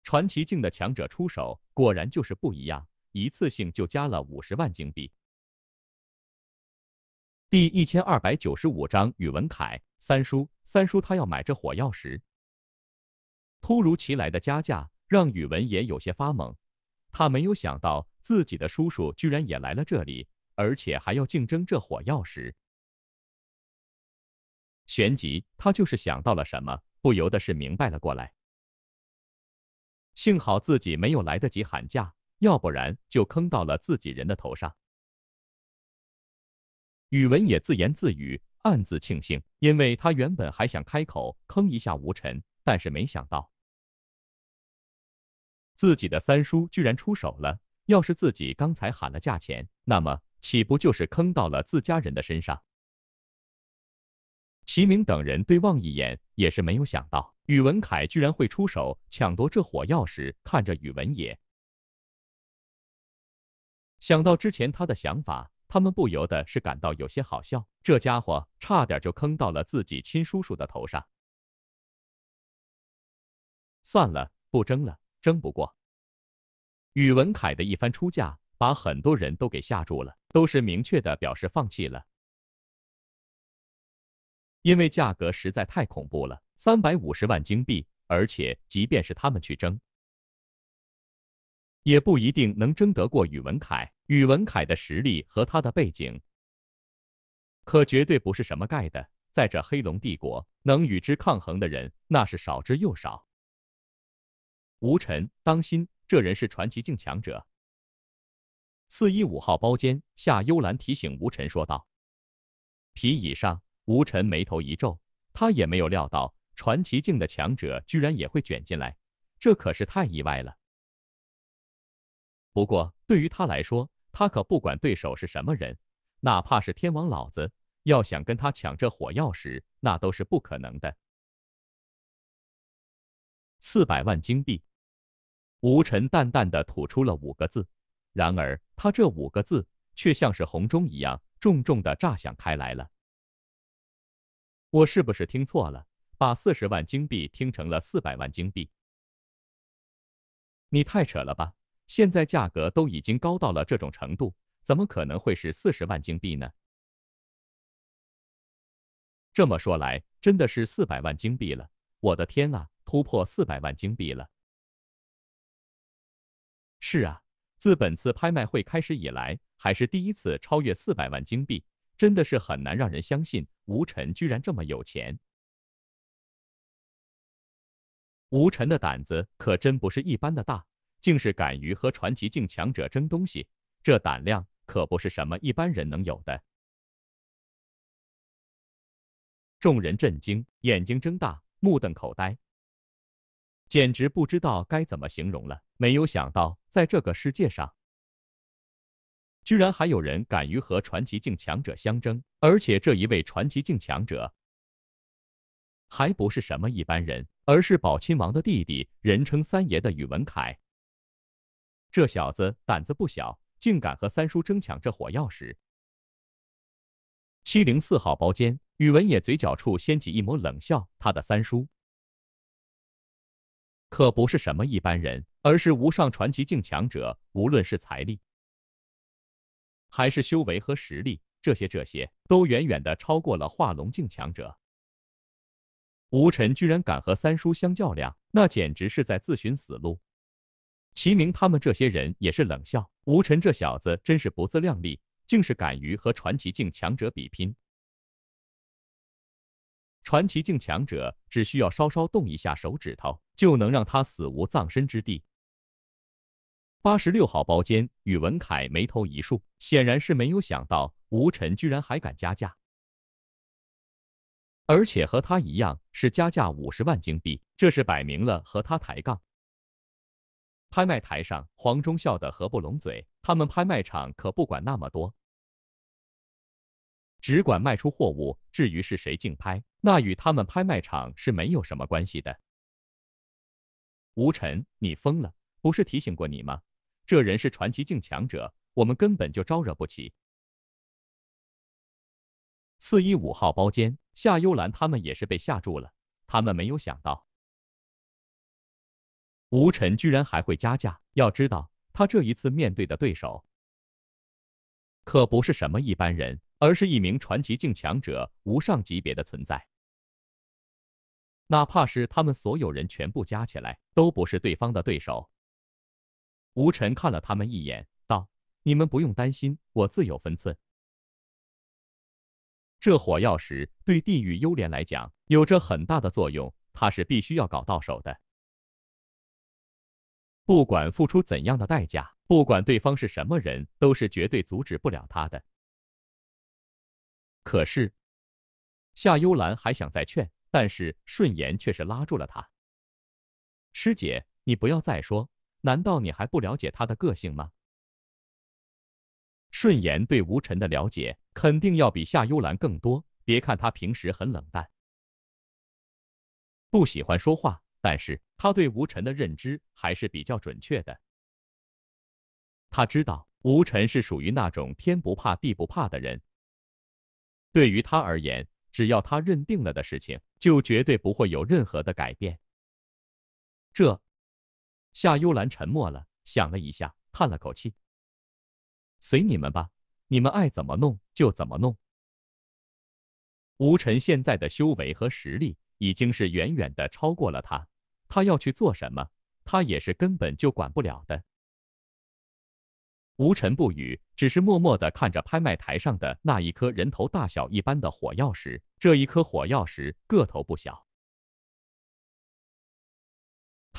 传奇境的强者出手，果然就是不一样。一次性就加了五十万金币。第一千二百九十五章宇文凯三叔，三叔他要买这火药石。突如其来的加价让宇文也有些发懵，他没有想到自己的叔叔居然也来了这里，而且还要竞争这火药石。旋即，他就是想到了什么，不由得是明白了过来。幸好自己没有来得及喊价，要不然就坑到了自己人的头上。宇文也自言自语，暗自庆幸，因为他原本还想开口坑一下吴晨，但是没想到自己的三叔居然出手了。要是自己刚才喊了价钱，那么岂不就是坑到了自家人的身上？齐明等人对望一眼，也是没有想到宇文凯居然会出手抢夺这火药时，看着宇文也，想到之前他的想法，他们不由得是感到有些好笑。这家伙差点就坑到了自己亲叔叔的头上。算了，不争了，争不过。宇文凯的一番出价，把很多人都给吓住了，都是明确的表示放弃了。因为价格实在太恐怖了，三百五十万金币，而且即便是他们去争，也不一定能争得过宇文凯。宇文凯的实力和他的背景，可绝对不是什么盖的。在这黑龙帝国，能与之抗衡的人，那是少之又少。吴晨，当心，这人是传奇境强者。四一五号包间，夏幽兰提醒吴晨说道：“皮椅上。”吴尘眉头一皱，他也没有料到传奇境的强者居然也会卷进来，这可是太意外了。不过对于他来说，他可不管对手是什么人，哪怕是天王老子，要想跟他抢这火药石，那都是不可能的。四百万金币，吴晨淡淡的吐出了五个字，然而他这五个字却像是红钟一样，重重的炸响开来了。我是不是听错了？把四十万金币听成了四百万金币？你太扯了吧！现在价格都已经高到了这种程度，怎么可能会是四十万金币呢？这么说来，真的是四百万金币了！我的天啊，突破四百万金币了！是啊，自本次拍卖会开始以来，还是第一次超越四百万金币。真的是很难让人相信，吴晨居然这么有钱。吴晨的胆子可真不是一般的大，竟是敢于和传奇境强者争东西，这胆量可不是什么一般人能有的。众人震惊，眼睛睁大，目瞪口呆，简直不知道该怎么形容了。没有想到，在这个世界上。居然还有人敢于和传奇境强者相争，而且这一位传奇境强者还不是什么一般人，而是宝亲王的弟弟，人称三爷的宇文凯。这小子胆子不小，竟敢和三叔争抢这火药石。七零四号包间，宇文野嘴角处掀起一抹冷笑。他的三叔可不是什么一般人，而是无上传奇境强者，无论是财力。还是修为和实力，这些这些都远远的超过了化龙境强者。吴辰居然敢和三叔相较量，那简直是在自寻死路。齐明他们这些人也是冷笑，吴晨这小子真是不自量力，竟是敢于和传奇境强者比拼。传奇境强者只需要稍稍动一下手指头，就能让他死无葬身之地。八十六号包间，宇文凯眉头一竖，显然是没有想到吴晨居然还敢加价，而且和他一样是加价五十万金币，这是摆明了和他抬杠。拍卖台上，黄忠笑得合不拢嘴，他们拍卖场可不管那么多，只管卖出货物，至于是谁竞拍，那与他们拍卖场是没有什么关系的。吴晨，你疯了？不是提醒过你吗？这人是传奇境强者，我们根本就招惹不起。四一五号包间，夏幽兰他们也是被吓住了。他们没有想到，吴晨居然还会加价。要知道，他这一次面对的对手，可不是什么一般人，而是一名传奇境强者，无上级别的存在。哪怕是他们所有人全部加起来，都不是对方的对手。吴晨看了他们一眼，道：“你们不用担心，我自有分寸。这火药石对地狱幽莲来讲有着很大的作用，他是必须要搞到手的。不管付出怎样的代价，不管对方是什么人，都是绝对阻止不了他的。”可是夏幽兰还想再劝，但是顺言却是拉住了他：“师姐，你不要再说。”难道你还不了解他的个性吗？顺言对吴辰的了解肯定要比夏幽兰更多。别看他平时很冷淡，不喜欢说话，但是他对吴辰的认知还是比较准确的。他知道吴辰是属于那种天不怕地不怕的人。对于他而言，只要他认定了的事情，就绝对不会有任何的改变。这。夏幽兰沉默了，想了一下，叹了口气：“随你们吧，你们爱怎么弄就怎么弄。”吴辰现在的修为和实力已经是远远的超过了他，他要去做什么，他也是根本就管不了的。吴辰不语，只是默默的看着拍卖台上的那一颗人头大小一般的火药石。这一颗火药石个头不小。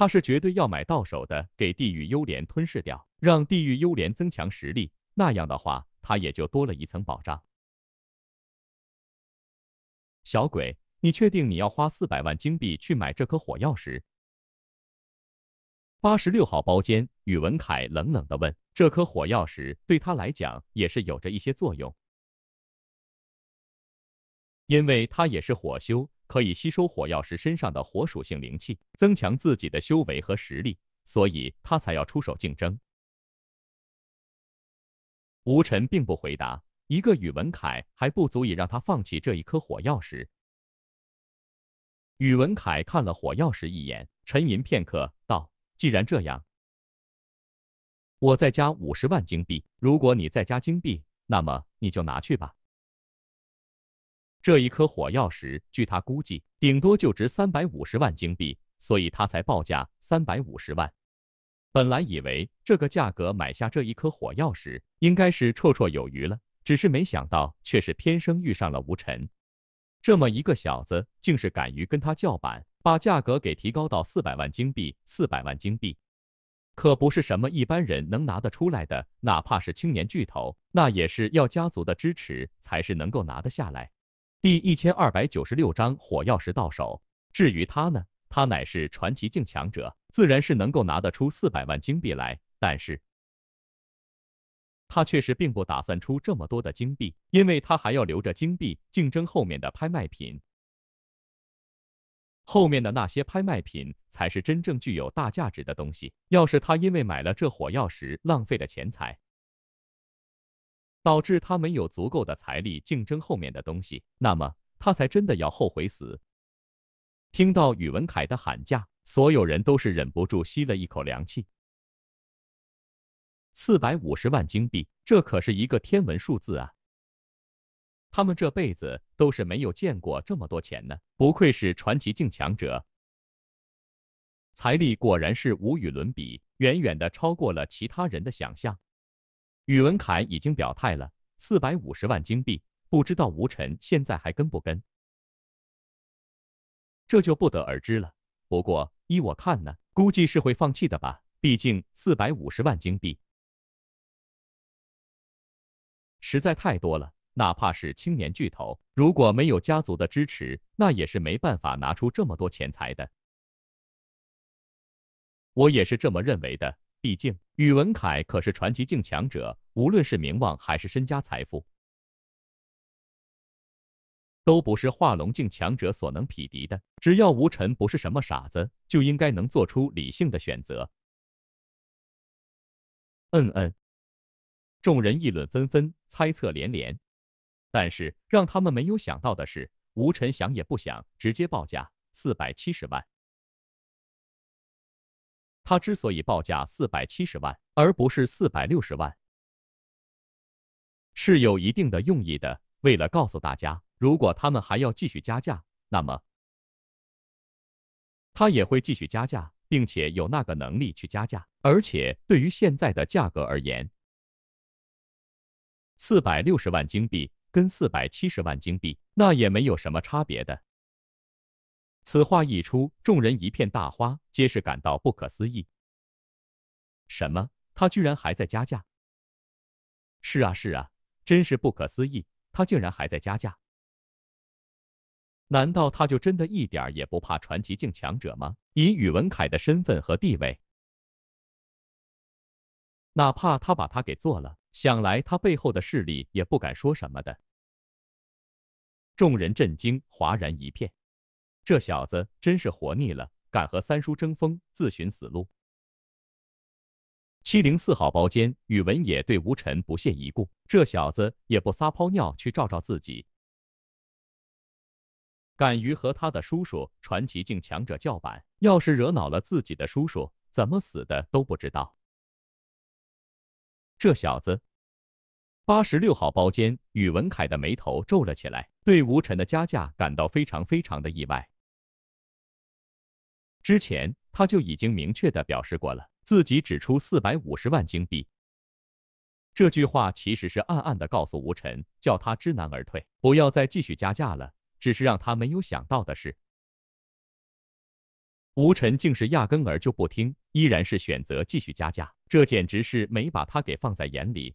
他是绝对要买到手的，给地狱幽莲吞噬掉，让地狱幽莲增强实力。那样的话，他也就多了一层保障。小鬼，你确定你要花四百万金币去买这颗火曜石？八十六号包间，宇文凯冷冷的问。这颗火曜石对他来讲也是有着一些作用，因为他也是火修。可以吸收火药石身上的火属性灵气，增强自己的修为和实力，所以他才要出手竞争。吴尘并不回答，一个宇文凯还不足以让他放弃这一颗火药石。宇文凯看了火药石一眼，沉吟片刻，道：“既然这样，我再加五十万金币。如果你再加金币，那么你就拿去吧。”这一颗火药石，据他估计，顶多就值三百五十万金币，所以他才报价三百五十万。本来以为这个价格买下这一颗火药石，应该是绰绰有余了，只是没想到却是偏生遇上了吴辰。这么一个小子，竟是敢于跟他叫板，把价格给提高到四百万金币。四百万金币可不是什么一般人能拿得出来的，哪怕是青年巨头，那也是要家族的支持，才是能够拿得下来。第一千二百九十六章火药石到手。至于他呢，他乃是传奇境强者，自然是能够拿得出四百万金币来。但是，他却是并不打算出这么多的金币，因为他还要留着金币竞争后面的拍卖品。后面的那些拍卖品才是真正具有大价值的东西。要是他因为买了这火药石浪费了钱财。导致他没有足够的财力竞争后面的东西，那么他才真的要后悔死。听到宇文凯的喊价，所有人都是忍不住吸了一口凉气。四百五十万金币，这可是一个天文数字啊！他们这辈子都是没有见过这么多钱呢。不愧是传奇境强者，财力果然是无与伦比，远远的超过了其他人的想象。宇文凯已经表态了，四百五十万金币，不知道吴辰现在还跟不跟，这就不得而知了。不过依我看呢，估计是会放弃的吧，毕竟四百五十万金币实在太多了。哪怕是青年巨头，如果没有家族的支持，那也是没办法拿出这么多钱财的。我也是这么认为的。毕竟，宇文凯可是传奇境强者，无论是名望还是身家财富，都不是化龙境强者所能匹敌的。只要吴尘不是什么傻子，就应该能做出理性的选择。嗯嗯，众人议论纷纷，猜测连连。但是让他们没有想到的是，吴晨想也不想，直接报价四百七十万。他之所以报价四百七十万，而不是四百六十万，是有一定的用意的。为了告诉大家，如果他们还要继续加价，那么他也会继续加价，并且有那个能力去加价。而且，对于现在的价格而言，四百六十万金币跟四百七十万金币，那也没有什么差别的。此话一出，众人一片大哗，皆是感到不可思议。什么？他居然还在加价？是啊，是啊，真是不可思议！他竟然还在加价？难道他就真的一点儿也不怕传奇境强者吗？以宇文凯的身份和地位，哪怕他把他给做了，想来他背后的势力也不敢说什么的。众人震惊，哗然一片。这小子真是活腻了，敢和三叔争锋，自寻死路。七零四号包间，宇文野对吴辰不屑一顾。这小子也不撒泡尿去照照自己，敢于和他的叔叔传奇境强者叫板。要是惹恼了自己的叔叔，怎么死的都不知道。这小子，八十六号包间，宇文凯的眉头皱了起来。对吴晨的加价感到非常非常的意外。之前他就已经明确的表示过了，自己只出四百五十万金币。这句话其实是暗暗的告诉吴晨，叫他知难而退，不要再继续加价了。只是让他没有想到的是，吴晨竟是压根儿就不听，依然是选择继续加价，这简直是没把他给放在眼里。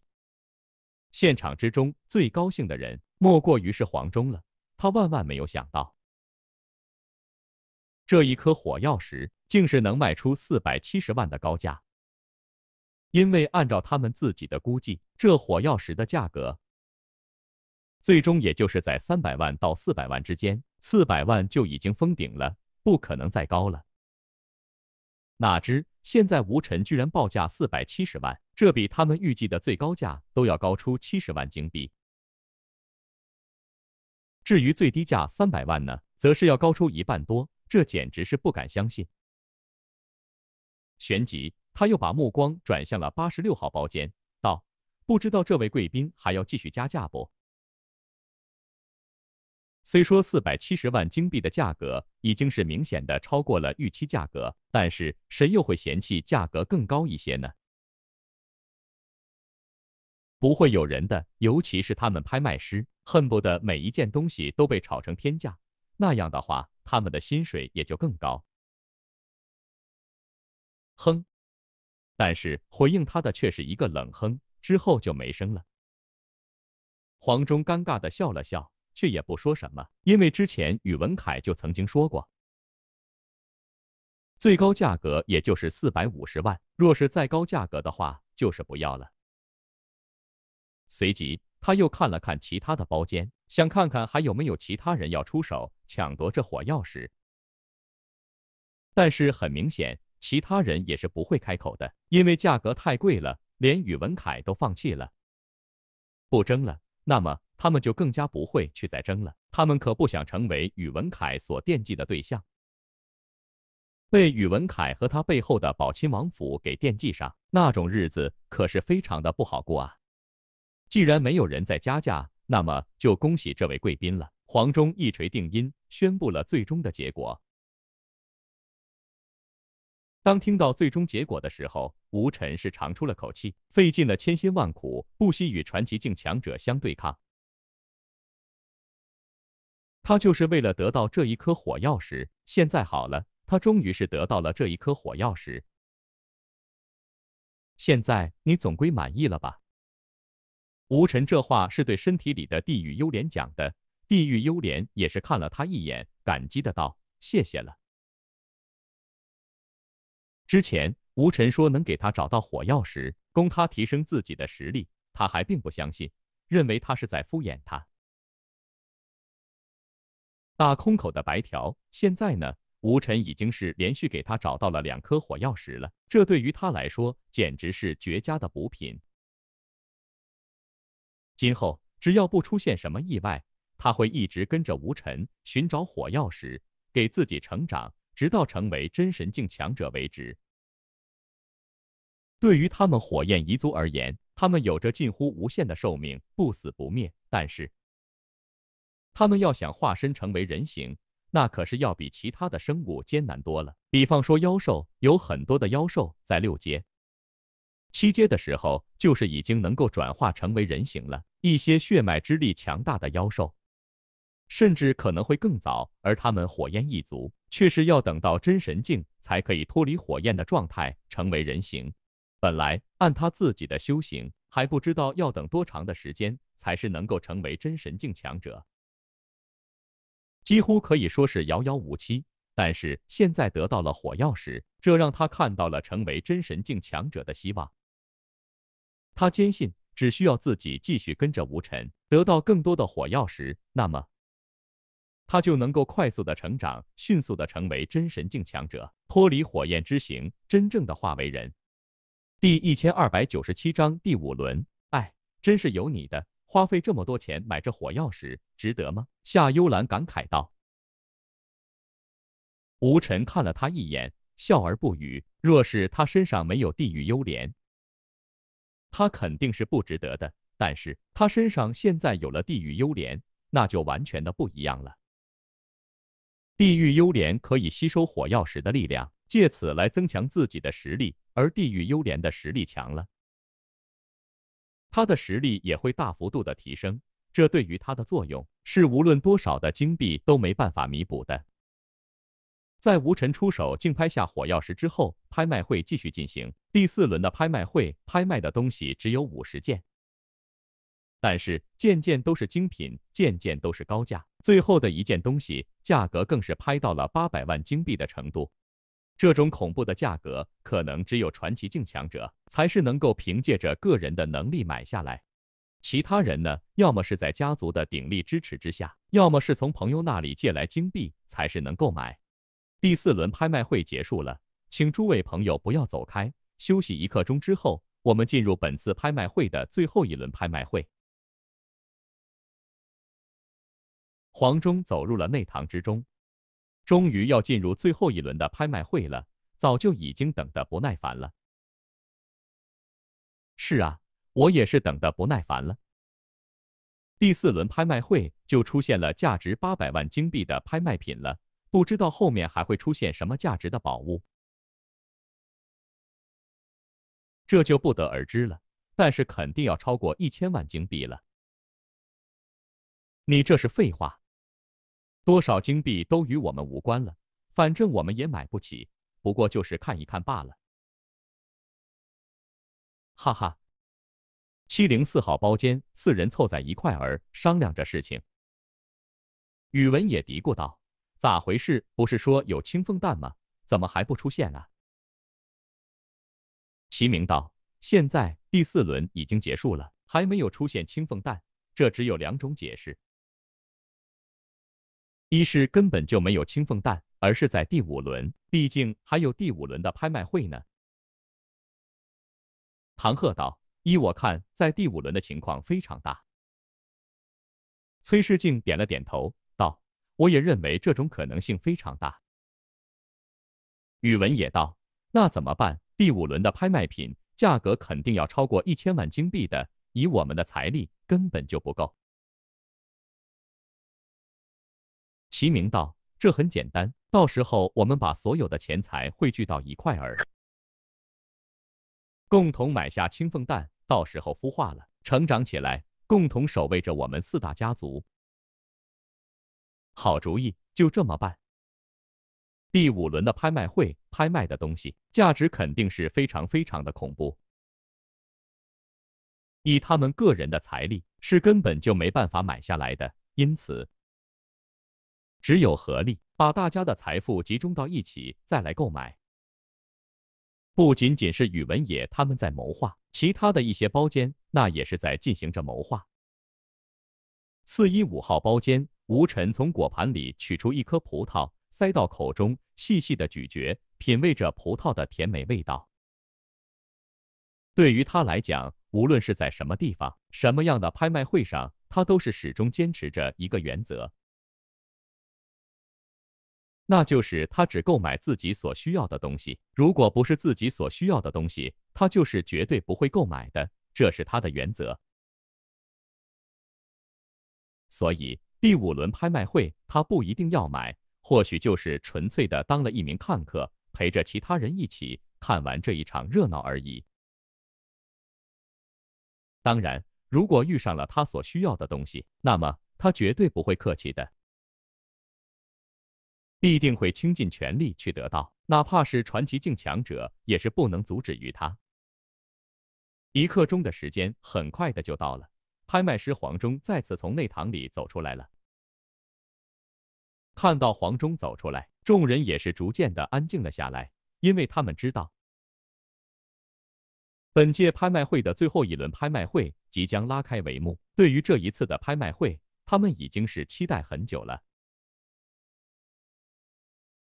现场之中最高兴的人。莫过于是黄忠了，他万万没有想到，这一颗火药石竟是能卖出四百七十万的高价。因为按照他们自己的估计，这火药石的价格，最终也就是在三百万到四百万之间，四百万就已经封顶了，不可能再高了。哪知现在吴辰居然报价四百七十万，这比他们预计的最高价都要高出七十万金币。至于最低价三百万呢，则是要高出一半多，这简直是不敢相信。旋即，他又把目光转向了八十六号包间，道：“不知道这位贵宾还要继续加价不？”虽说四百七十万金币的价格已经是明显的超过了预期价格，但是谁又会嫌弃价格更高一些呢？不会有人的，尤其是他们拍卖师，恨不得每一件东西都被炒成天价，那样的话，他们的薪水也就更高。哼！但是回应他的却是一个冷哼，之后就没声了。黄忠尴尬的笑了笑，却也不说什么，因为之前宇文凯就曾经说过，最高价格也就是四百五十万，若是再高价格的话，就是不要了。随即，他又看了看其他的包间，想看看还有没有其他人要出手抢夺这火药时。但是很明显，其他人也是不会开口的，因为价格太贵了，连宇文凯都放弃了，不争了。那么他们就更加不会去再争了。他们可不想成为宇文凯所惦记的对象，被宇文凯和他背后的宝亲王府给惦记上，那种日子可是非常的不好过啊。既然没有人再加价，那么就恭喜这位贵宾了。黄忠一锤定音，宣布了最终的结果。当听到最终结果的时候，吴尘是长出了口气，费尽了千辛万苦，不惜与传奇境强者相对抗，他就是为了得到这一颗火药石。现在好了，他终于是得到了这一颗火药石。现在你总归满意了吧？吴晨这话是对身体里的地狱幽莲讲的，地狱幽莲也是看了他一眼，感激的道：“谢谢了。”之前吴晨说能给他找到火药石，供他提升自己的实力，他还并不相信，认为他是在敷衍他，打空口的白条。现在呢，吴晨已经是连续给他找到了两颗火药石了，这对于他来说简直是绝佳的补品。今后只要不出现什么意外，他会一直跟着吴尘寻找火药石，给自己成长，直到成为真神境强者为止。对于他们火焰一族而言，他们有着近乎无限的寿命，不死不灭。但是，他们要想化身成为人形，那可是要比其他的生物艰难多了。比方说妖兽，有很多的妖兽在六阶。七阶的时候，就是已经能够转化成为人形了一些血脉之力强大的妖兽，甚至可能会更早。而他们火焰一族，却是要等到真神境才可以脱离火焰的状态，成为人形。本来按他自己的修行，还不知道要等多长的时间，才是能够成为真神境强者，几乎可以说是遥遥无期。但是现在得到了火药石，这让他看到了成为真神境强者的希望。他坚信，只需要自己继续跟着吴尘，得到更多的火药石，那么他就能够快速的成长，迅速的成为真神境强者，脱离火焰之形，真正的化为人。第一千二百九十七章第五轮，哎，真是有你的，花费这么多钱买这火药石，值得吗？夏幽兰感慨道。吴尘看了他一眼，笑而不语。若是他身上没有地狱幽莲，他肯定是不值得的。但是他身上现在有了地狱幽莲，那就完全的不一样了。地狱幽莲可以吸收火药石的力量，借此来增强自己的实力。而地狱幽莲的实力强了，他的实力也会大幅度的提升。这对于他的作用，是无论多少的金币都没办法弥补的。在吴尘出手竞拍下火药石之后，拍卖会继续进行。第四轮的拍卖会，拍卖的东西只有五十件，但是件件都是精品，件件都是高价。最后的一件东西，价格更是拍到了八百万金币的程度。这种恐怖的价格，可能只有传奇境强者才是能够凭借着个人的能力买下来。其他人呢，要么是在家族的鼎力支持之下，要么是从朋友那里借来金币，才是能够买。第四轮拍卖会结束了，请诸位朋友不要走开，休息一刻钟之后，我们进入本次拍卖会的最后一轮拍卖会。黄忠走入了内堂之中，终于要进入最后一轮的拍卖会了，早就已经等得不耐烦了。是啊，我也是等得不耐烦了。第四轮拍卖会就出现了价值八百万金币的拍卖品了。不知道后面还会出现什么价值的宝物，这就不得而知了。但是肯定要超过一千万金币了。你这是废话，多少金币都与我们无关了，反正我们也买不起。不过就是看一看罢了。哈哈，七零四号包间，四人凑在一块儿商量着事情。宇文也嘀咕道。咋回事？不是说有青凤蛋吗？怎么还不出现啊？齐明道：“现在第四轮已经结束了，还没有出现青凤蛋，这只有两种解释：一是根本就没有青凤蛋，而是在第五轮，毕竟还有第五轮的拍卖会呢。”唐鹤道：“依我看，在第五轮的情况非常大。”崔世静点了点头。我也认为这种可能性非常大。宇文也道：“那怎么办？第五轮的拍卖品价格肯定要超过一千万金币的，以我们的财力，根本就不够。”齐明道：“这很简单，到时候我们把所有的钱财汇聚到一块儿，共同买下青凤蛋。到时候孵化了，成长起来，共同守卫着我们四大家族。”好主意，就这么办。第五轮的拍卖会，拍卖的东西价值肯定是非常非常的恐怖，以他们个人的财力是根本就没办法买下来的，因此只有合力把大家的财富集中到一起再来购买。不仅仅是宇文野他们在谋划，其他的一些包间那也是在进行着谋划。四一五号包间。吴晨从果盘里取出一颗葡萄，塞到口中，细细的咀嚼，品味着葡萄的甜美味道。对于他来讲，无论是在什么地方、什么样的拍卖会上，他都是始终坚持着一个原则，那就是他只购买自己所需要的东西。如果不是自己所需要的东西，他就是绝对不会购买的，这是他的原则。所以。第五轮拍卖会，他不一定要买，或许就是纯粹的当了一名看客，陪着其他人一起看完这一场热闹而已。当然，如果遇上了他所需要的东西，那么他绝对不会客气的，必定会倾尽全力去得到，哪怕是传奇境强者，也是不能阻止于他。一刻钟的时间很快的就到了，拍卖师黄忠再次从内堂里走出来了。看到黄忠走出来，众人也是逐渐的安静了下来，因为他们知道，本届拍卖会的最后一轮拍卖会即将拉开帷幕。对于这一次的拍卖会，他们已经是期待很久了。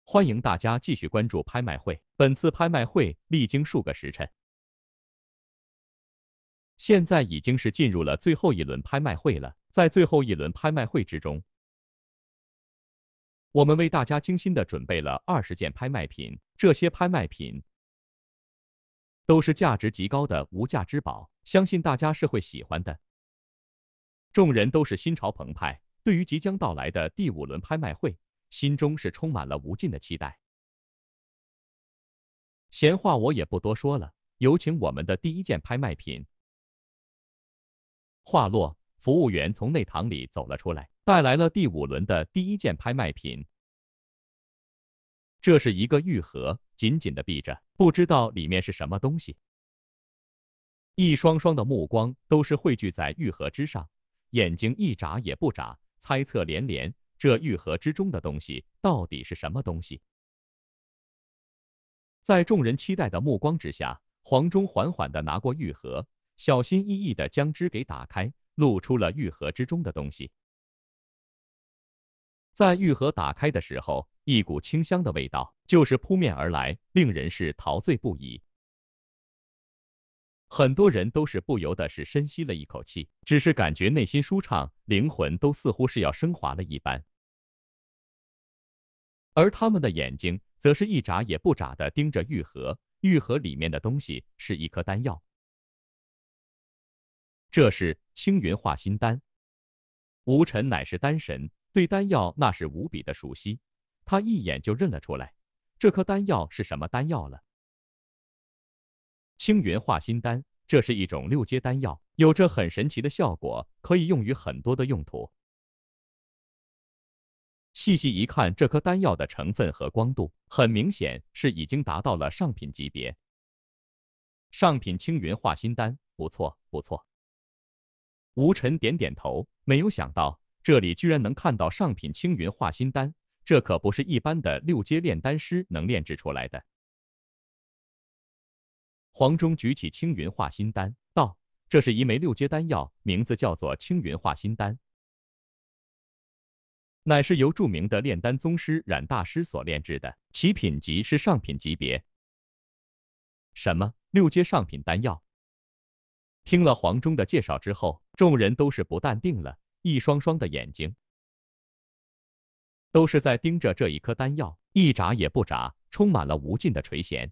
欢迎大家继续关注拍卖会。本次拍卖会历经数个时辰，现在已经是进入了最后一轮拍卖会了。在最后一轮拍卖会之中。我们为大家精心的准备了二十件拍卖品，这些拍卖品都是价值极高的无价之宝，相信大家是会喜欢的。众人都是心潮澎湃，对于即将到来的第五轮拍卖会，心中是充满了无尽的期待。闲话我也不多说了，有请我们的第一件拍卖品。话落，服务员从内堂里走了出来。带来了第五轮的第一件拍卖品，这是一个玉盒，紧紧的闭着，不知道里面是什么东西。一双双的目光都是汇聚在玉盒之上，眼睛一眨也不眨，猜测连连。这玉盒之中的东西到底是什么东西？在众人期待的目光之下，黄忠缓缓的拿过玉盒，小心翼翼的将之给打开，露出了玉盒之中的东西。在玉盒打开的时候，一股清香的味道就是扑面而来，令人是陶醉不已。很多人都是不由得是深吸了一口气，只是感觉内心舒畅，灵魂都似乎是要升华了一般。而他们的眼睛则是一眨也不眨的盯着玉盒，玉盒里面的东西是一颗丹药，这是青云化心丹。无尘乃是丹神。对丹药那是无比的熟悉，他一眼就认了出来，这颗丹药是什么丹药了？青云化心丹，这是一种六阶丹药，有着很神奇的效果，可以用于很多的用途。细细一看，这颗丹药的成分和光度，很明显是已经达到了上品级别。上品青云化心丹，不错不错。吴尘点点头，没有想到。这里居然能看到上品青云化心丹，这可不是一般的六阶炼丹师能炼制出来的。黄忠举起青云化心丹，道：“这是一枚六阶丹药，名字叫做青云化心丹，乃是由著名的炼丹宗师冉大师所炼制的，其品级是上品级别。”什么？六阶上品丹药？听了黄忠的介绍之后，众人都是不淡定了。一双双的眼睛都是在盯着这一颗丹药，一眨也不眨，充满了无尽的垂涎。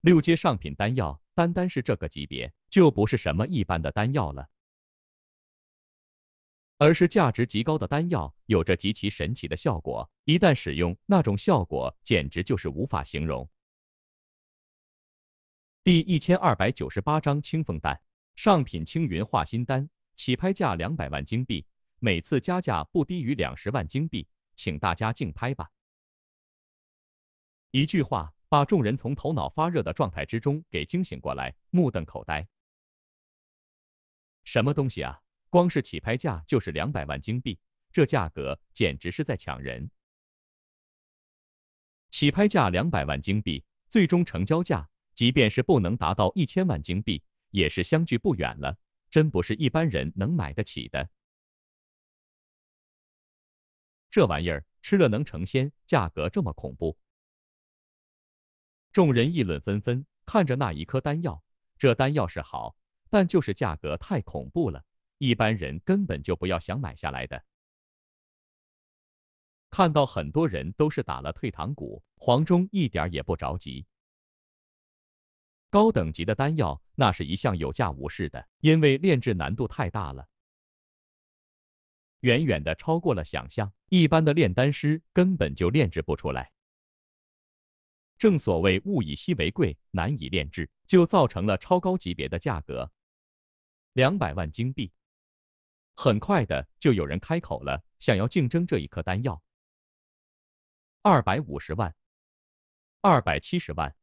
六阶上品丹药，单单是这个级别，就不是什么一般的丹药了，而是价值极高的丹药，有着极其神奇的效果。一旦使用，那种效果简直就是无法形容。第一千二百九十八章清风丹，上品青云化心丹。起拍价两百万金币，每次加价不低于两十万金币，请大家竞拍吧。一句话把众人从头脑发热的状态之中给惊醒过来，目瞪口呆。什么东西啊？光是起拍价就是两百万金币，这价格简直是在抢人！起拍价两百万金币，最终成交价即便是不能达到一千万金币，也是相距不远了。真不是一般人能买得起的，这玩意儿吃了能成仙，价格这么恐怖，众人议论纷纷，看着那一颗丹药，这丹药是好，但就是价格太恐怖了，一般人根本就不要想买下来的。看到很多人都是打了退堂鼓，黄忠一点也不着急。高等级的丹药，那是一项有价无市的，因为炼制难度太大了，远远的超过了想象，一般的炼丹师根本就炼制不出来。正所谓物以稀为贵，难以炼制，就造成了超高级别的价格，两百万金币。很快的，就有人开口了，想要竞争这一颗丹药，二百五十万，二百七十万。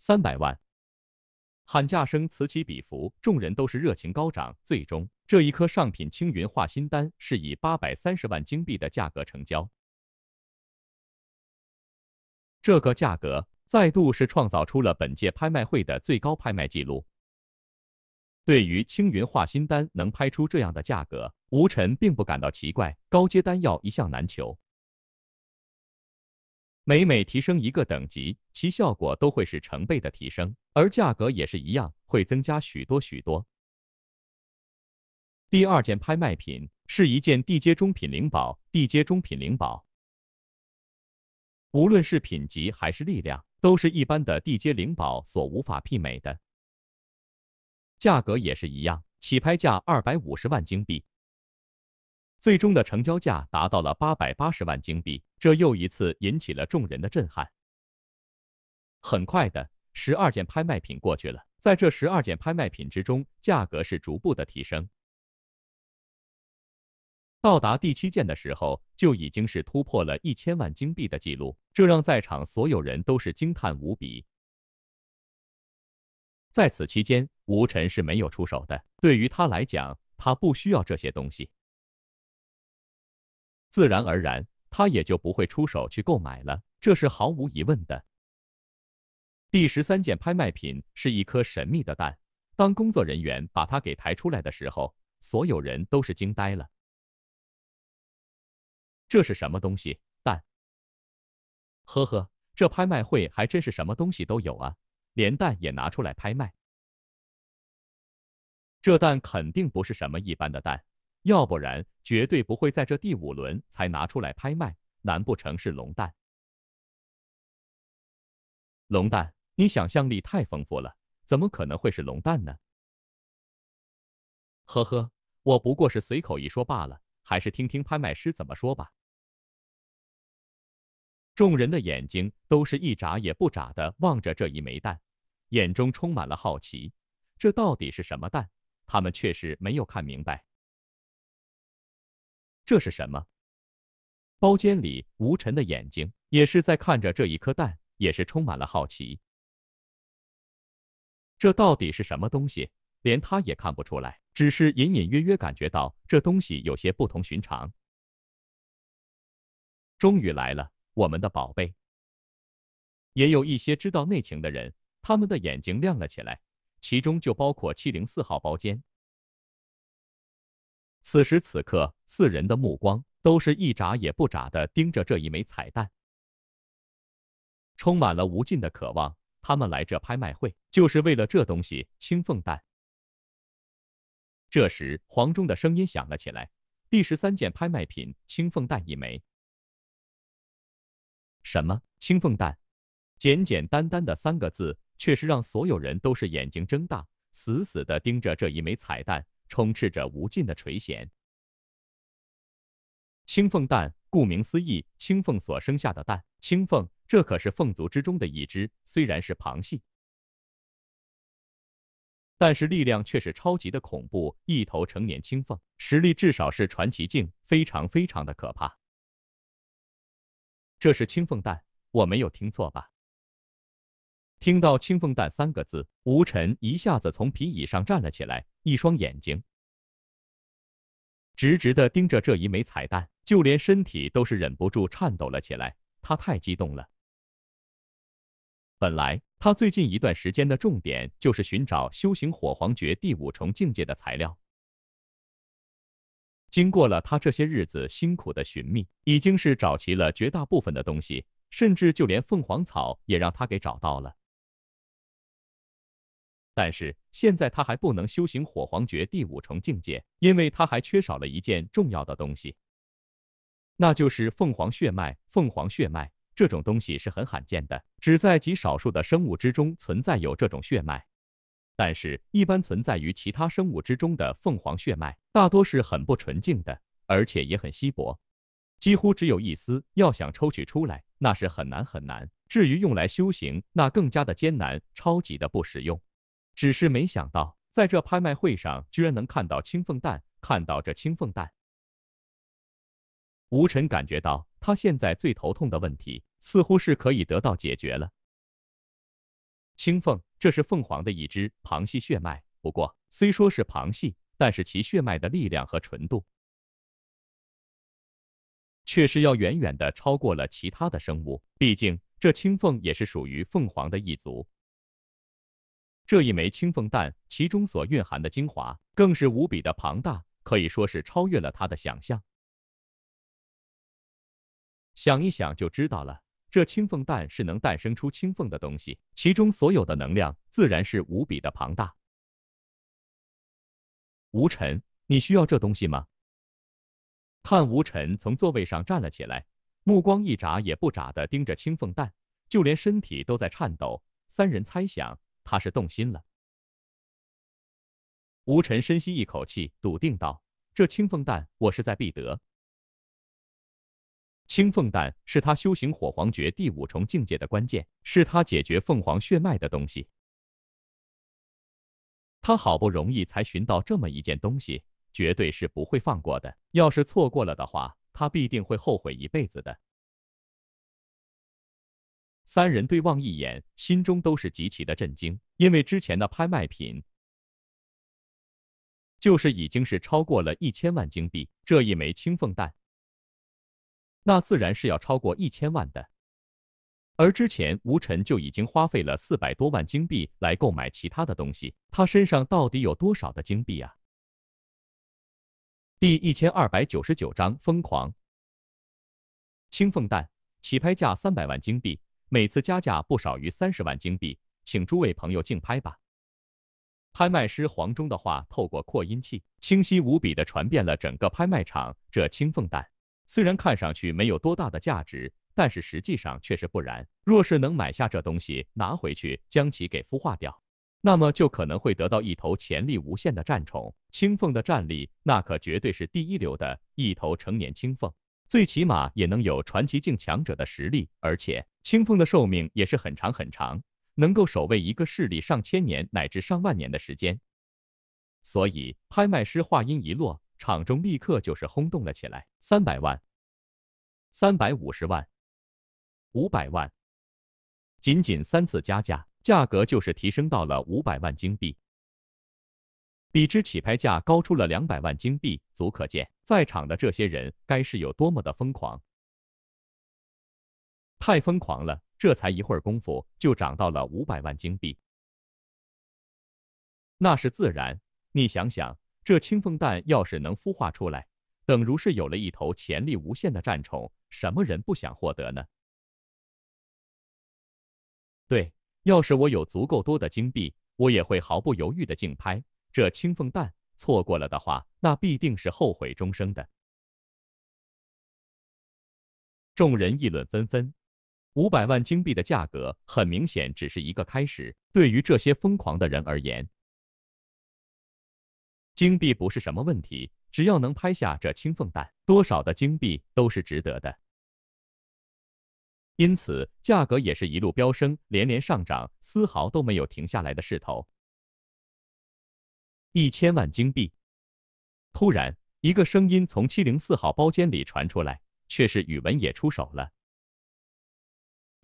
三百万，喊价声此起彼伏，众人都是热情高涨。最终，这一颗上品青云化心丹是以八百三十万金币的价格成交。这个价格再度是创造出了本届拍卖会的最高拍卖记录。对于青云化心丹能拍出这样的价格，吴晨并不感到奇怪。高阶丹药一向难求。每每提升一个等级，其效果都会是成倍的提升，而价格也是一样，会增加许多许多。第二件拍卖品是一件地阶中品灵宝，地阶中品灵宝，无论是品级还是力量，都是一般的地阶灵宝所无法媲美的。价格也是一样，起拍价二百五十万金币。最终的成交价达到了八百八十万金币，这又一次引起了众人的震撼。很快的，十二件拍卖品过去了，在这十二件拍卖品之中，价格是逐步的提升。到达第七件的时候，就已经是突破了一千万金币的记录，这让在场所有人都是惊叹无比。在此期间，吴晨是没有出手的，对于他来讲，他不需要这些东西。自然而然，他也就不会出手去购买了，这是毫无疑问的。第十三件拍卖品是一颗神秘的蛋。当工作人员把它给抬出来的时候，所有人都是惊呆了。这是什么东西？蛋？呵呵，这拍卖会还真是什么东西都有啊，连蛋也拿出来拍卖。这蛋肯定不是什么一般的蛋。要不然绝对不会在这第五轮才拿出来拍卖，难不成是龙蛋？龙蛋，你想象力太丰富了，怎么可能会是龙蛋呢？呵呵，我不过是随口一说罢了，还是听听拍卖师怎么说吧。众人的眼睛都是一眨也不眨的望着这一枚蛋，眼中充满了好奇，这到底是什么蛋？他们确实没有看明白。这是什么？包间里，吴晨的眼睛也是在看着这一颗蛋，也是充满了好奇。这到底是什么东西？连他也看不出来，只是隐隐约约感觉到这东西有些不同寻常。终于来了，我们的宝贝。也有一些知道内情的人，他们的眼睛亮了起来，其中就包括七零四号包间。此时此刻，四人的目光都是一眨也不眨的盯着这一枚彩蛋，充满了无尽的渴望。他们来这拍卖会就是为了这东西——青凤蛋。这时，黄忠的声音响了起来：“第十三件拍卖品，青凤蛋一枚。”什么？青凤蛋？简简单单的三个字，却是让所有人都是眼睛睁大，死死的盯着这一枚彩蛋。充斥着无尽的垂涎。青凤蛋，顾名思义，青凤所生下的蛋。青凤，这可是凤族之中的一只，虽然是旁系，但是力量却是超级的恐怖。一头成年青凤，实力至少是传奇境，非常非常的可怕。这是青凤蛋，我没有听错吧？听到“青凤蛋”三个字，吴晨一下子从皮椅上站了起来，一双眼睛直直地盯着这一枚彩蛋，就连身体都是忍不住颤抖了起来。他太激动了。本来他最近一段时间的重点就是寻找修行火皇诀第五重境界的材料，经过了他这些日子辛苦的寻觅，已经是找齐了绝大部分的东西，甚至就连凤凰草也让他给找到了。但是现在他还不能修行火皇诀第五重境界，因为他还缺少了一件重要的东西，那就是凤凰血脉。凤凰血脉这种东西是很罕见的，只在极少数的生物之中存在有这种血脉。但是一般存在于其他生物之中的凤凰血脉大多是很不纯净的，而且也很稀薄，几乎只有一丝。要想抽取出来，那是很难很难。至于用来修行，那更加的艰难，超级的不实用。只是没想到，在这拍卖会上，居然能看到青凤蛋。看到这青凤蛋，吴晨感觉到他现在最头痛的问题，似乎是可以得到解决了。青凤，这是凤凰的一只，旁系血脉。不过，虽说是旁系，但是其血脉的力量和纯度，却是要远远的超过了其他的生物。毕竟，这青凤也是属于凤凰的一族。这一枚青凤蛋，其中所蕴含的精华更是无比的庞大，可以说是超越了他的想象。想一想就知道了，这青凤蛋是能诞生出青凤的东西，其中所有的能量自然是无比的庞大。吴尘，你需要这东西吗？看，吴尘从座位上站了起来，目光一眨也不眨的盯着青凤蛋，就连身体都在颤抖。三人猜想。他是动心了。吴辰深吸一口气，笃定道：“这青凤蛋，我势在必得。青凤蛋是他修行火皇诀第五重境界的关键，是他解决凤凰血脉的东西。他好不容易才寻到这么一件东西，绝对是不会放过的。要是错过了的话，他必定会后悔一辈子的。”三人对望一眼，心中都是极其的震惊，因为之前的拍卖品就是已经是超过了一千万金币，这一枚青凤蛋那自然是要超过一千万的。而之前吴晨就已经花费了四百多万金币来购买其他的东西，他身上到底有多少的金币啊？第一千二百九十九章疯狂青凤蛋，起拍价三百万金币。每次加价不少于三十万金币，请诸位朋友竞拍吧。拍卖师黄忠的话透过扩音器清晰无比的传遍了整个拍卖场。这青凤蛋虽然看上去没有多大的价值，但是实际上却是不然。若是能买下这东西拿回去将其给孵化掉，那么就可能会得到一头潜力无限的战宠。青凤的战力那可绝对是第一流的，一头成年青凤最起码也能有传奇境强者的实力，而且。清风的寿命也是很长很长，能够守卫一个势力上千年乃至上万年的时间。所以，拍卖师话音一落，场中立刻就是轰动了起来。三百万，三百五十万，五百万，仅仅三次加价，价格就是提升到了五百万金币，比之起拍价高出了两百万金币，足可见在场的这些人该是有多么的疯狂。太疯狂了！这才一会儿功夫，就涨到了五百万金币。那是自然，你想想，这青凤蛋要是能孵化出来，等如是有了一头潜力无限的战宠，什么人不想获得呢？对，要是我有足够多的金币，我也会毫不犹豫的竞拍这青凤蛋。错过了的话，那必定是后悔终生的。众人议论纷纷。五百万金币的价格，很明显只是一个开始。对于这些疯狂的人而言，金币不是什么问题，只要能拍下这青凤蛋，多少的金币都是值得的。因此，价格也是一路飙升，连连上涨，丝毫都没有停下来的势头。一千万金币！突然，一个声音从七零四号包间里传出来，却是宇文也出手了。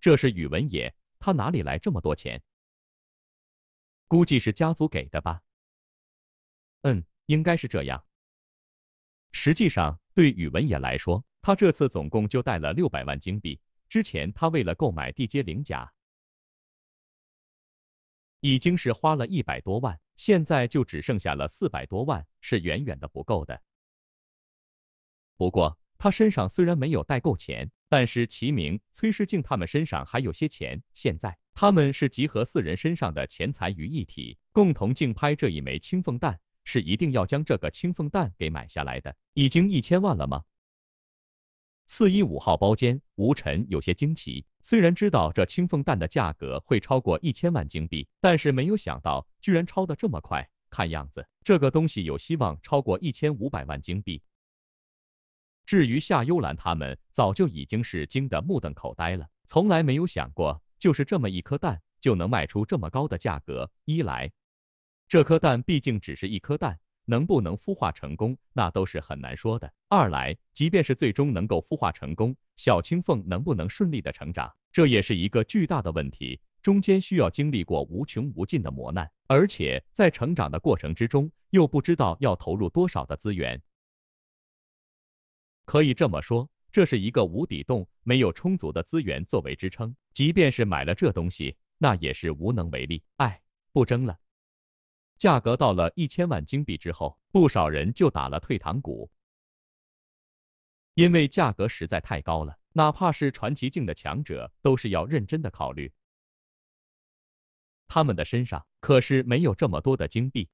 这是宇文野，他哪里来这么多钱？估计是家族给的吧。嗯，应该是这样。实际上，对宇文野来说，他这次总共就带了六百万金币。之前他为了购买地阶灵甲，已经是花了一百多万，现在就只剩下了四百多万，是远远的不够的。不过，他身上虽然没有带够钱。但是齐明、崔世静他们身上还有些钱，现在他们是集合四人身上的钱财于一体，共同竞拍这一枚青凤蛋，是一定要将这个青凤蛋给买下来的。已经一千万了吗？四一五号包间，吴晨有些惊奇。虽然知道这青凤蛋的价格会超过一千万金币，但是没有想到居然超得这么快。看样子，这个东西有希望超过一千五百万金币。至于夏幽兰他们，早就已经是惊得目瞪口呆了。从来没有想过，就是这么一颗蛋，就能卖出这么高的价格。一来，这颗蛋毕竟只是一颗蛋，能不能孵化成功，那都是很难说的；二来，即便是最终能够孵化成功，小青凤能不能顺利的成长，这也是一个巨大的问题。中间需要经历过无穷无尽的磨难，而且在成长的过程之中，又不知道要投入多少的资源。可以这么说，这是一个无底洞，没有充足的资源作为支撑。即便是买了这东西，那也是无能为力。哎，不争了。价格到了一千万金币之后，不少人就打了退堂鼓，因为价格实在太高了。哪怕是传奇境的强者，都是要认真的考虑。他们的身上可是没有这么多的金币。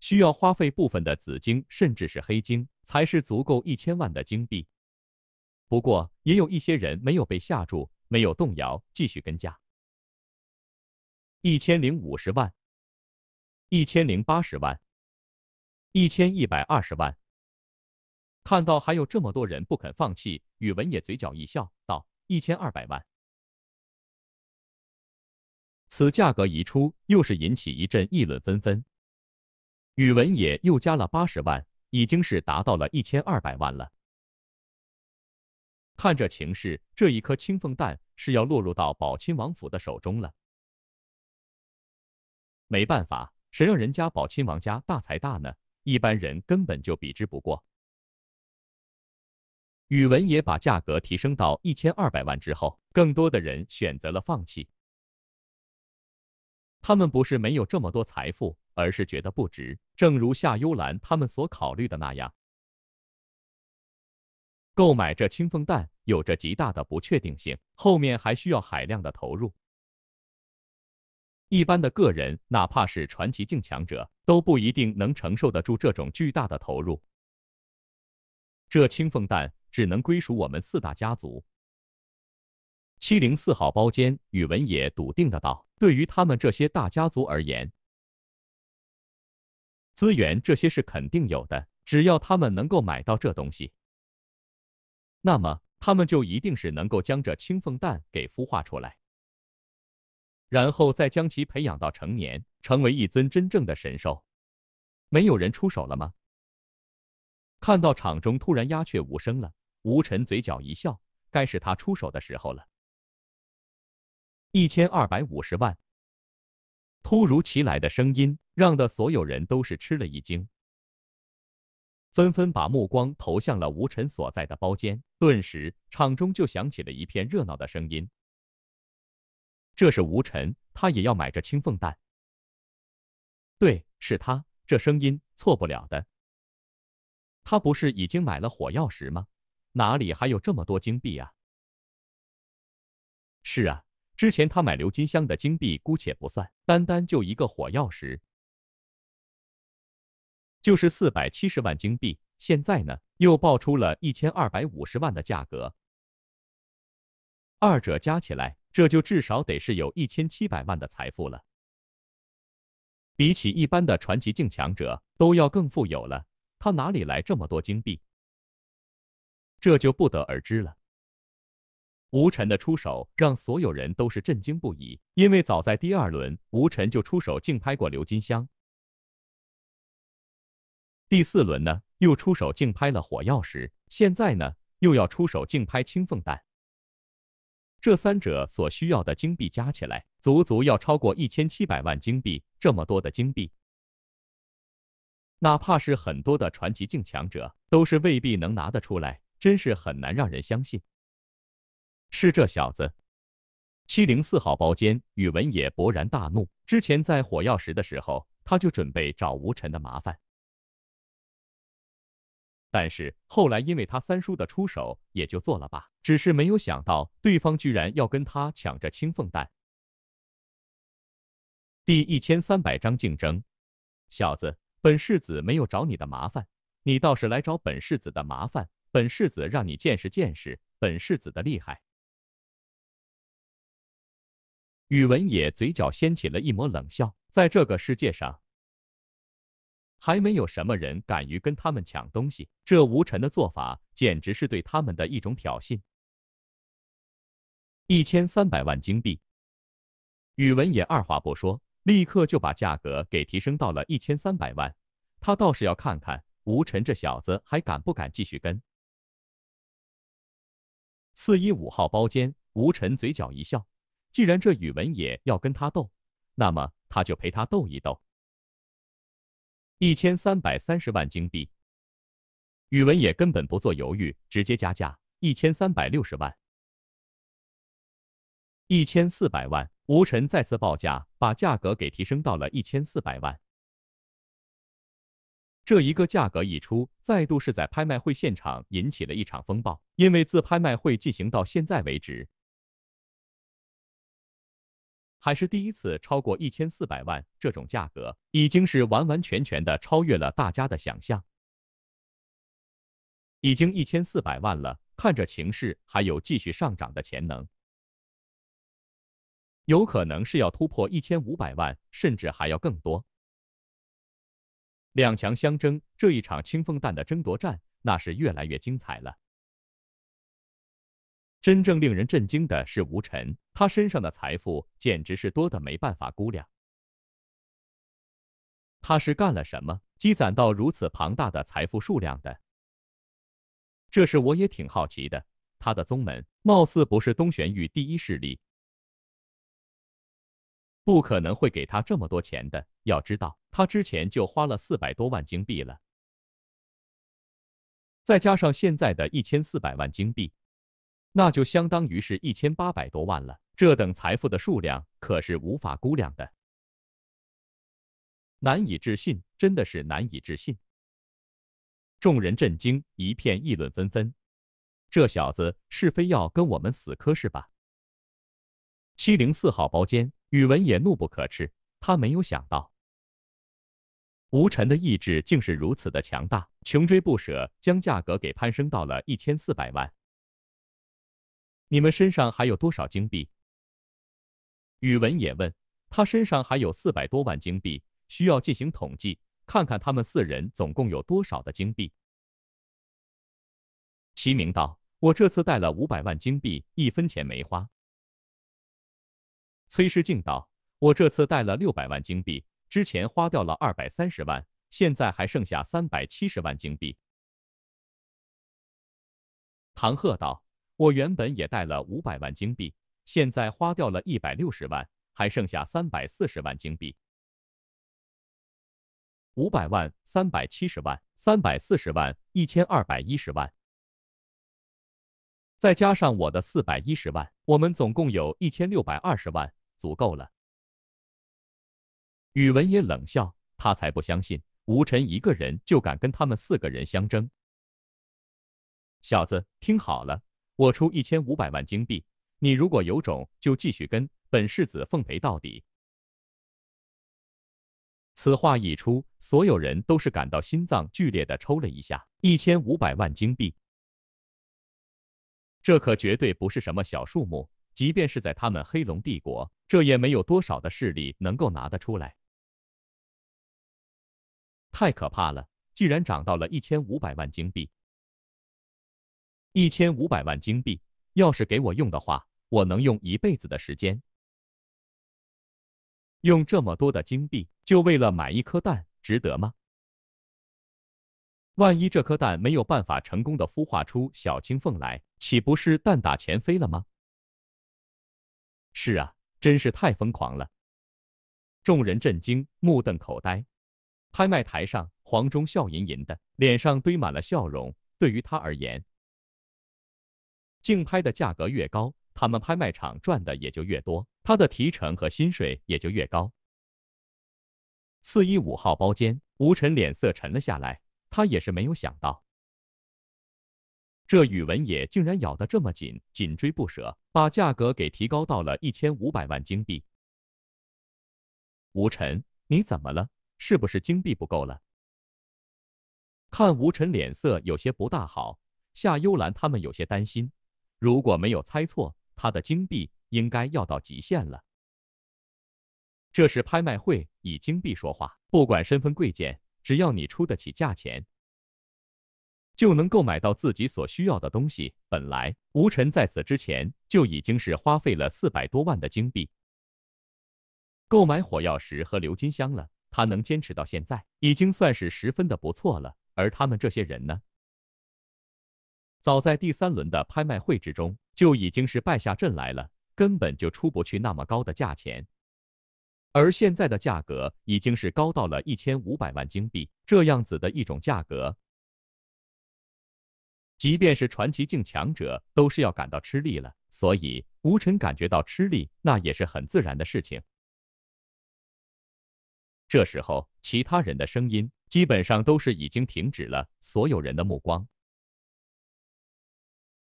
需要花费部分的紫晶，甚至是黑晶，才是足够一千万的金币。不过，也有一些人没有被吓住，没有动摇，继续跟价：一千零五十万，一千零八十万，一千一百二十万。看到还有这么多人不肯放弃，宇文也嘴角一笑，道：“一千二百万。”此价格一出，又是引起一阵议论纷纷。宇文也又加了八十万，已经是达到了一千二百万了。看这情势，这一颗青凤蛋是要落入到宝亲王府的手中了。没办法，谁让人家宝亲王家大财大呢？一般人根本就比之不过。宇文也把价格提升到一千二百万之后，更多的人选择了放弃。他们不是没有这么多财富。而是觉得不值，正如夏幽兰他们所考虑的那样，购买这青凤蛋有着极大的不确定性，后面还需要海量的投入。一般的个人，哪怕是传奇境强者，都不一定能承受得住这种巨大的投入。这青凤蛋只能归属我们四大家族。七零四号包间，宇文也笃定的道：“对于他们这些大家族而言。”资源这些是肯定有的，只要他们能够买到这东西，那么他们就一定是能够将这青凤蛋给孵化出来，然后再将其培养到成年，成为一尊真正的神兽。没有人出手了吗？看到场中突然鸦雀无声了，吴尘嘴角一笑，该是他出手的时候了。一千二百五十万。突如其来的声音让的所有人都是吃了一惊，纷纷把目光投向了吴晨所在的包间，顿时场中就响起了一片热闹的声音。这是吴晨，他也要买这青凤蛋？对，是他，这声音错不了的。他不是已经买了火药石吗？哪里还有这么多金币啊？是啊。之前他买鎏金箱的金币姑且不算，单单就一个火药石，就是四百七十万金币。现在呢，又爆出了一千二百五十万的价格，二者加起来，这就至少得是有一千七百万的财富了。比起一般的传奇境强者，都要更富有了。他哪里来这么多金币？这就不得而知了。吴晨的出手让所有人都是震惊不已，因为早在第二轮，吴晨就出手竞拍过鎏金香。第四轮呢，又出手竞拍了火曜石，现在呢，又要出手竞拍青凤蛋。这三者所需要的金币加起来，足足要超过一千七百万金币。这么多的金币，哪怕是很多的传奇境强者，都是未必能拿得出来，真是很难让人相信。是这小子！七零四号包间，宇文也勃然大怒。之前在火药石的时候，他就准备找吴辰的麻烦，但是后来因为他三叔的出手，也就做了吧。只是没有想到，对方居然要跟他抢这青凤蛋。第一千三百章竞争。小子，本世子没有找你的麻烦，你倒是来找本世子的麻烦。本世子让你见识见识本世子的厉害。宇文也嘴角掀起了一抹冷笑，在这个世界上，还没有什么人敢于跟他们抢东西。这吴辰的做法简直是对他们的一种挑衅。一千三百万金币，宇文也二话不说，立刻就把价格给提升到了一千三百万。他倒是要看看吴晨这小子还敢不敢继续跟。四一五号包间，吴晨嘴角一笑。既然这宇文也要跟他斗，那么他就陪他斗一斗。一千三百三十万金币，宇文也根本不做犹豫，直接加价一千三百六十万、一千四百万。吴晨再次报价，把价格给提升到了一千四百万。这一个价格一出，再度是在拍卖会现场引起了一场风暴，因为自拍卖会进行到现在为止。还是第一次超过一千四百万，这种价格已经是完完全全的超越了大家的想象，已经一千四百万了，看着情势还有继续上涨的潜能，有可能是要突破一千五百万，甚至还要更多。两强相争，这一场清风蛋的争夺战那是越来越精彩了。真正令人震惊的是吴辰，他身上的财富简直是多的没办法估量。他是干了什么，积攒到如此庞大的财富数量的？这是我也挺好奇的。他的宗门貌似不是东玄域第一势力，不可能会给他这么多钱的。要知道，他之前就花了四百多万金币了，再加上现在的一千四百万金币。那就相当于是一千八百多万了，这等财富的数量可是无法估量的，难以置信，真的是难以置信。众人震惊，一片议论纷纷。这小子是非要跟我们死磕是吧？七零四号包间，宇文也怒不可斥，他没有想到，吴晨的意志竟是如此的强大，穷追不舍，将价格给攀升到了一千四百万。你们身上还有多少金币？宇文也问他身上还有四百多万金币，需要进行统计，看看他们四人总共有多少的金币。齐明道：“我这次带了五百万金币，一分钱没花。”崔师敬道：“我这次带了六百万金币，之前花掉了二百三十万，现在还剩下三百七十万金币。”唐鹤道。我原本也带了五百万金币，现在花掉了一百六十万，还剩下三百四十万金币。五百万、三百七十万、三百四十万、一千二百一十万，再加上我的四百一十万，我们总共有一千六百二十万，足够了。宇文也冷笑，他才不相信吴辰一个人就敢跟他们四个人相争。小子，听好了。我出一千五百万金币，你如果有种，就继续跟本世子奉陪到底。此话一出，所有人都是感到心脏剧烈的抽了一下。一千五百万金币，这可绝对不是什么小数目，即便是在他们黑龙帝国，这也没有多少的势力能够拿得出来。太可怕了，既然涨到了一千五百万金币。一千五百万金币，要是给我用的话，我能用一辈子的时间。用这么多的金币，就为了买一颗蛋，值得吗？万一这颗蛋没有办法成功的孵化出小青凤来，岂不是蛋打钱飞了吗？是啊，真是太疯狂了！众人震惊，目瞪口呆。拍卖台上，黄忠笑吟吟的，脸上堆满了笑容。对于他而言，竞拍的价格越高，他们拍卖场赚的也就越多，他的提成和薪水也就越高。四一五号包间，吴晨脸色沉了下来，他也是没有想到，这宇文也竟然咬得这么紧紧追不舍，把价格给提高到了一千五百万金币。吴晨，你怎么了？是不是金币不够了？看吴晨脸色有些不大好，夏幽兰他们有些担心。如果没有猜错，他的金币应该要到极限了。这是拍卖会以金币说话，不管身份贵贱，只要你出得起价钱，就能购买到自己所需要的东西。本来吴晨在此之前就已经是花费了四百多万的金币购买火药石和鎏金箱了，他能坚持到现在，已经算是十分的不错了。而他们这些人呢？早在第三轮的拍卖会之中就已经是败下阵来了，根本就出不去那么高的价钱。而现在的价格已经是高到了一千五百万金币这样子的一种价格，即便是传奇境强者都是要感到吃力了。所以吴晨感觉到吃力，那也是很自然的事情。这时候，其他人的声音基本上都是已经停止了，所有人的目光。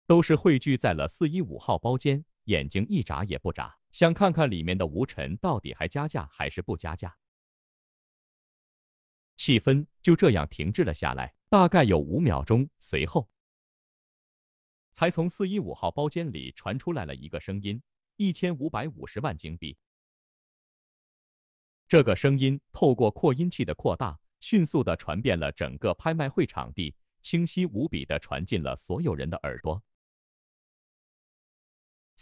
都是汇聚在了四一五号包间，眼睛一眨也不眨，想看看里面的吴尘到底还加价还是不加价。气氛就这样停滞了下来，大概有五秒钟，随后才从四一五号包间里传出来了一个声音：一千五百五十万金币。这个声音透过扩音器的扩大，迅速的传遍了整个拍卖会场地，清晰无比的传进了所有人的耳朵。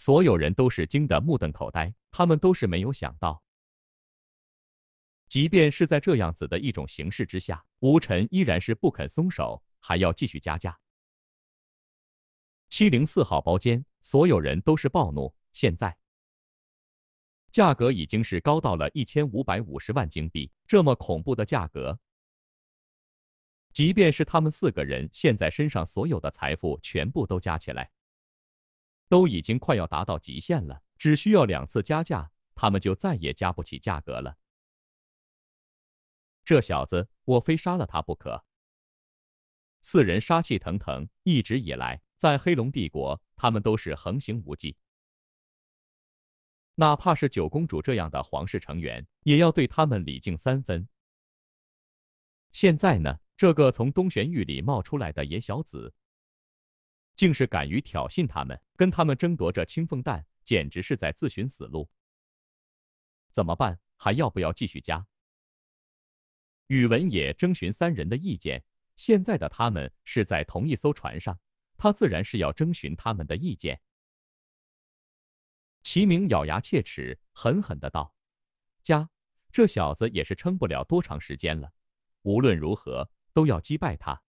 所有人都是惊得目瞪口呆，他们都是没有想到，即便是在这样子的一种形式之下，吴晨依然是不肯松手，还要继续加价。七零四号包间，所有人都是暴怒，现在价格已经是高到了一千五百五十万金币，这么恐怖的价格，即便是他们四个人现在身上所有的财富全部都加起来。都已经快要达到极限了，只需要两次加价，他们就再也加不起价格了。这小子，我非杀了他不可！四人杀气腾腾，一直以来在黑龙帝国，他们都是横行无忌，哪怕是九公主这样的皇室成员，也要对他们礼敬三分。现在呢，这个从东玄域里冒出来的野小子。竟是敢于挑衅他们，跟他们争夺这青凤蛋，简直是在自寻死路。怎么办？还要不要继续加？宇文也征询三人的意见。现在的他们是在同一艘船上，他自然是要征询他们的意见。齐明咬牙切齿，狠狠的道：“加，这小子也是撑不了多长时间了。无论如何，都要击败他。”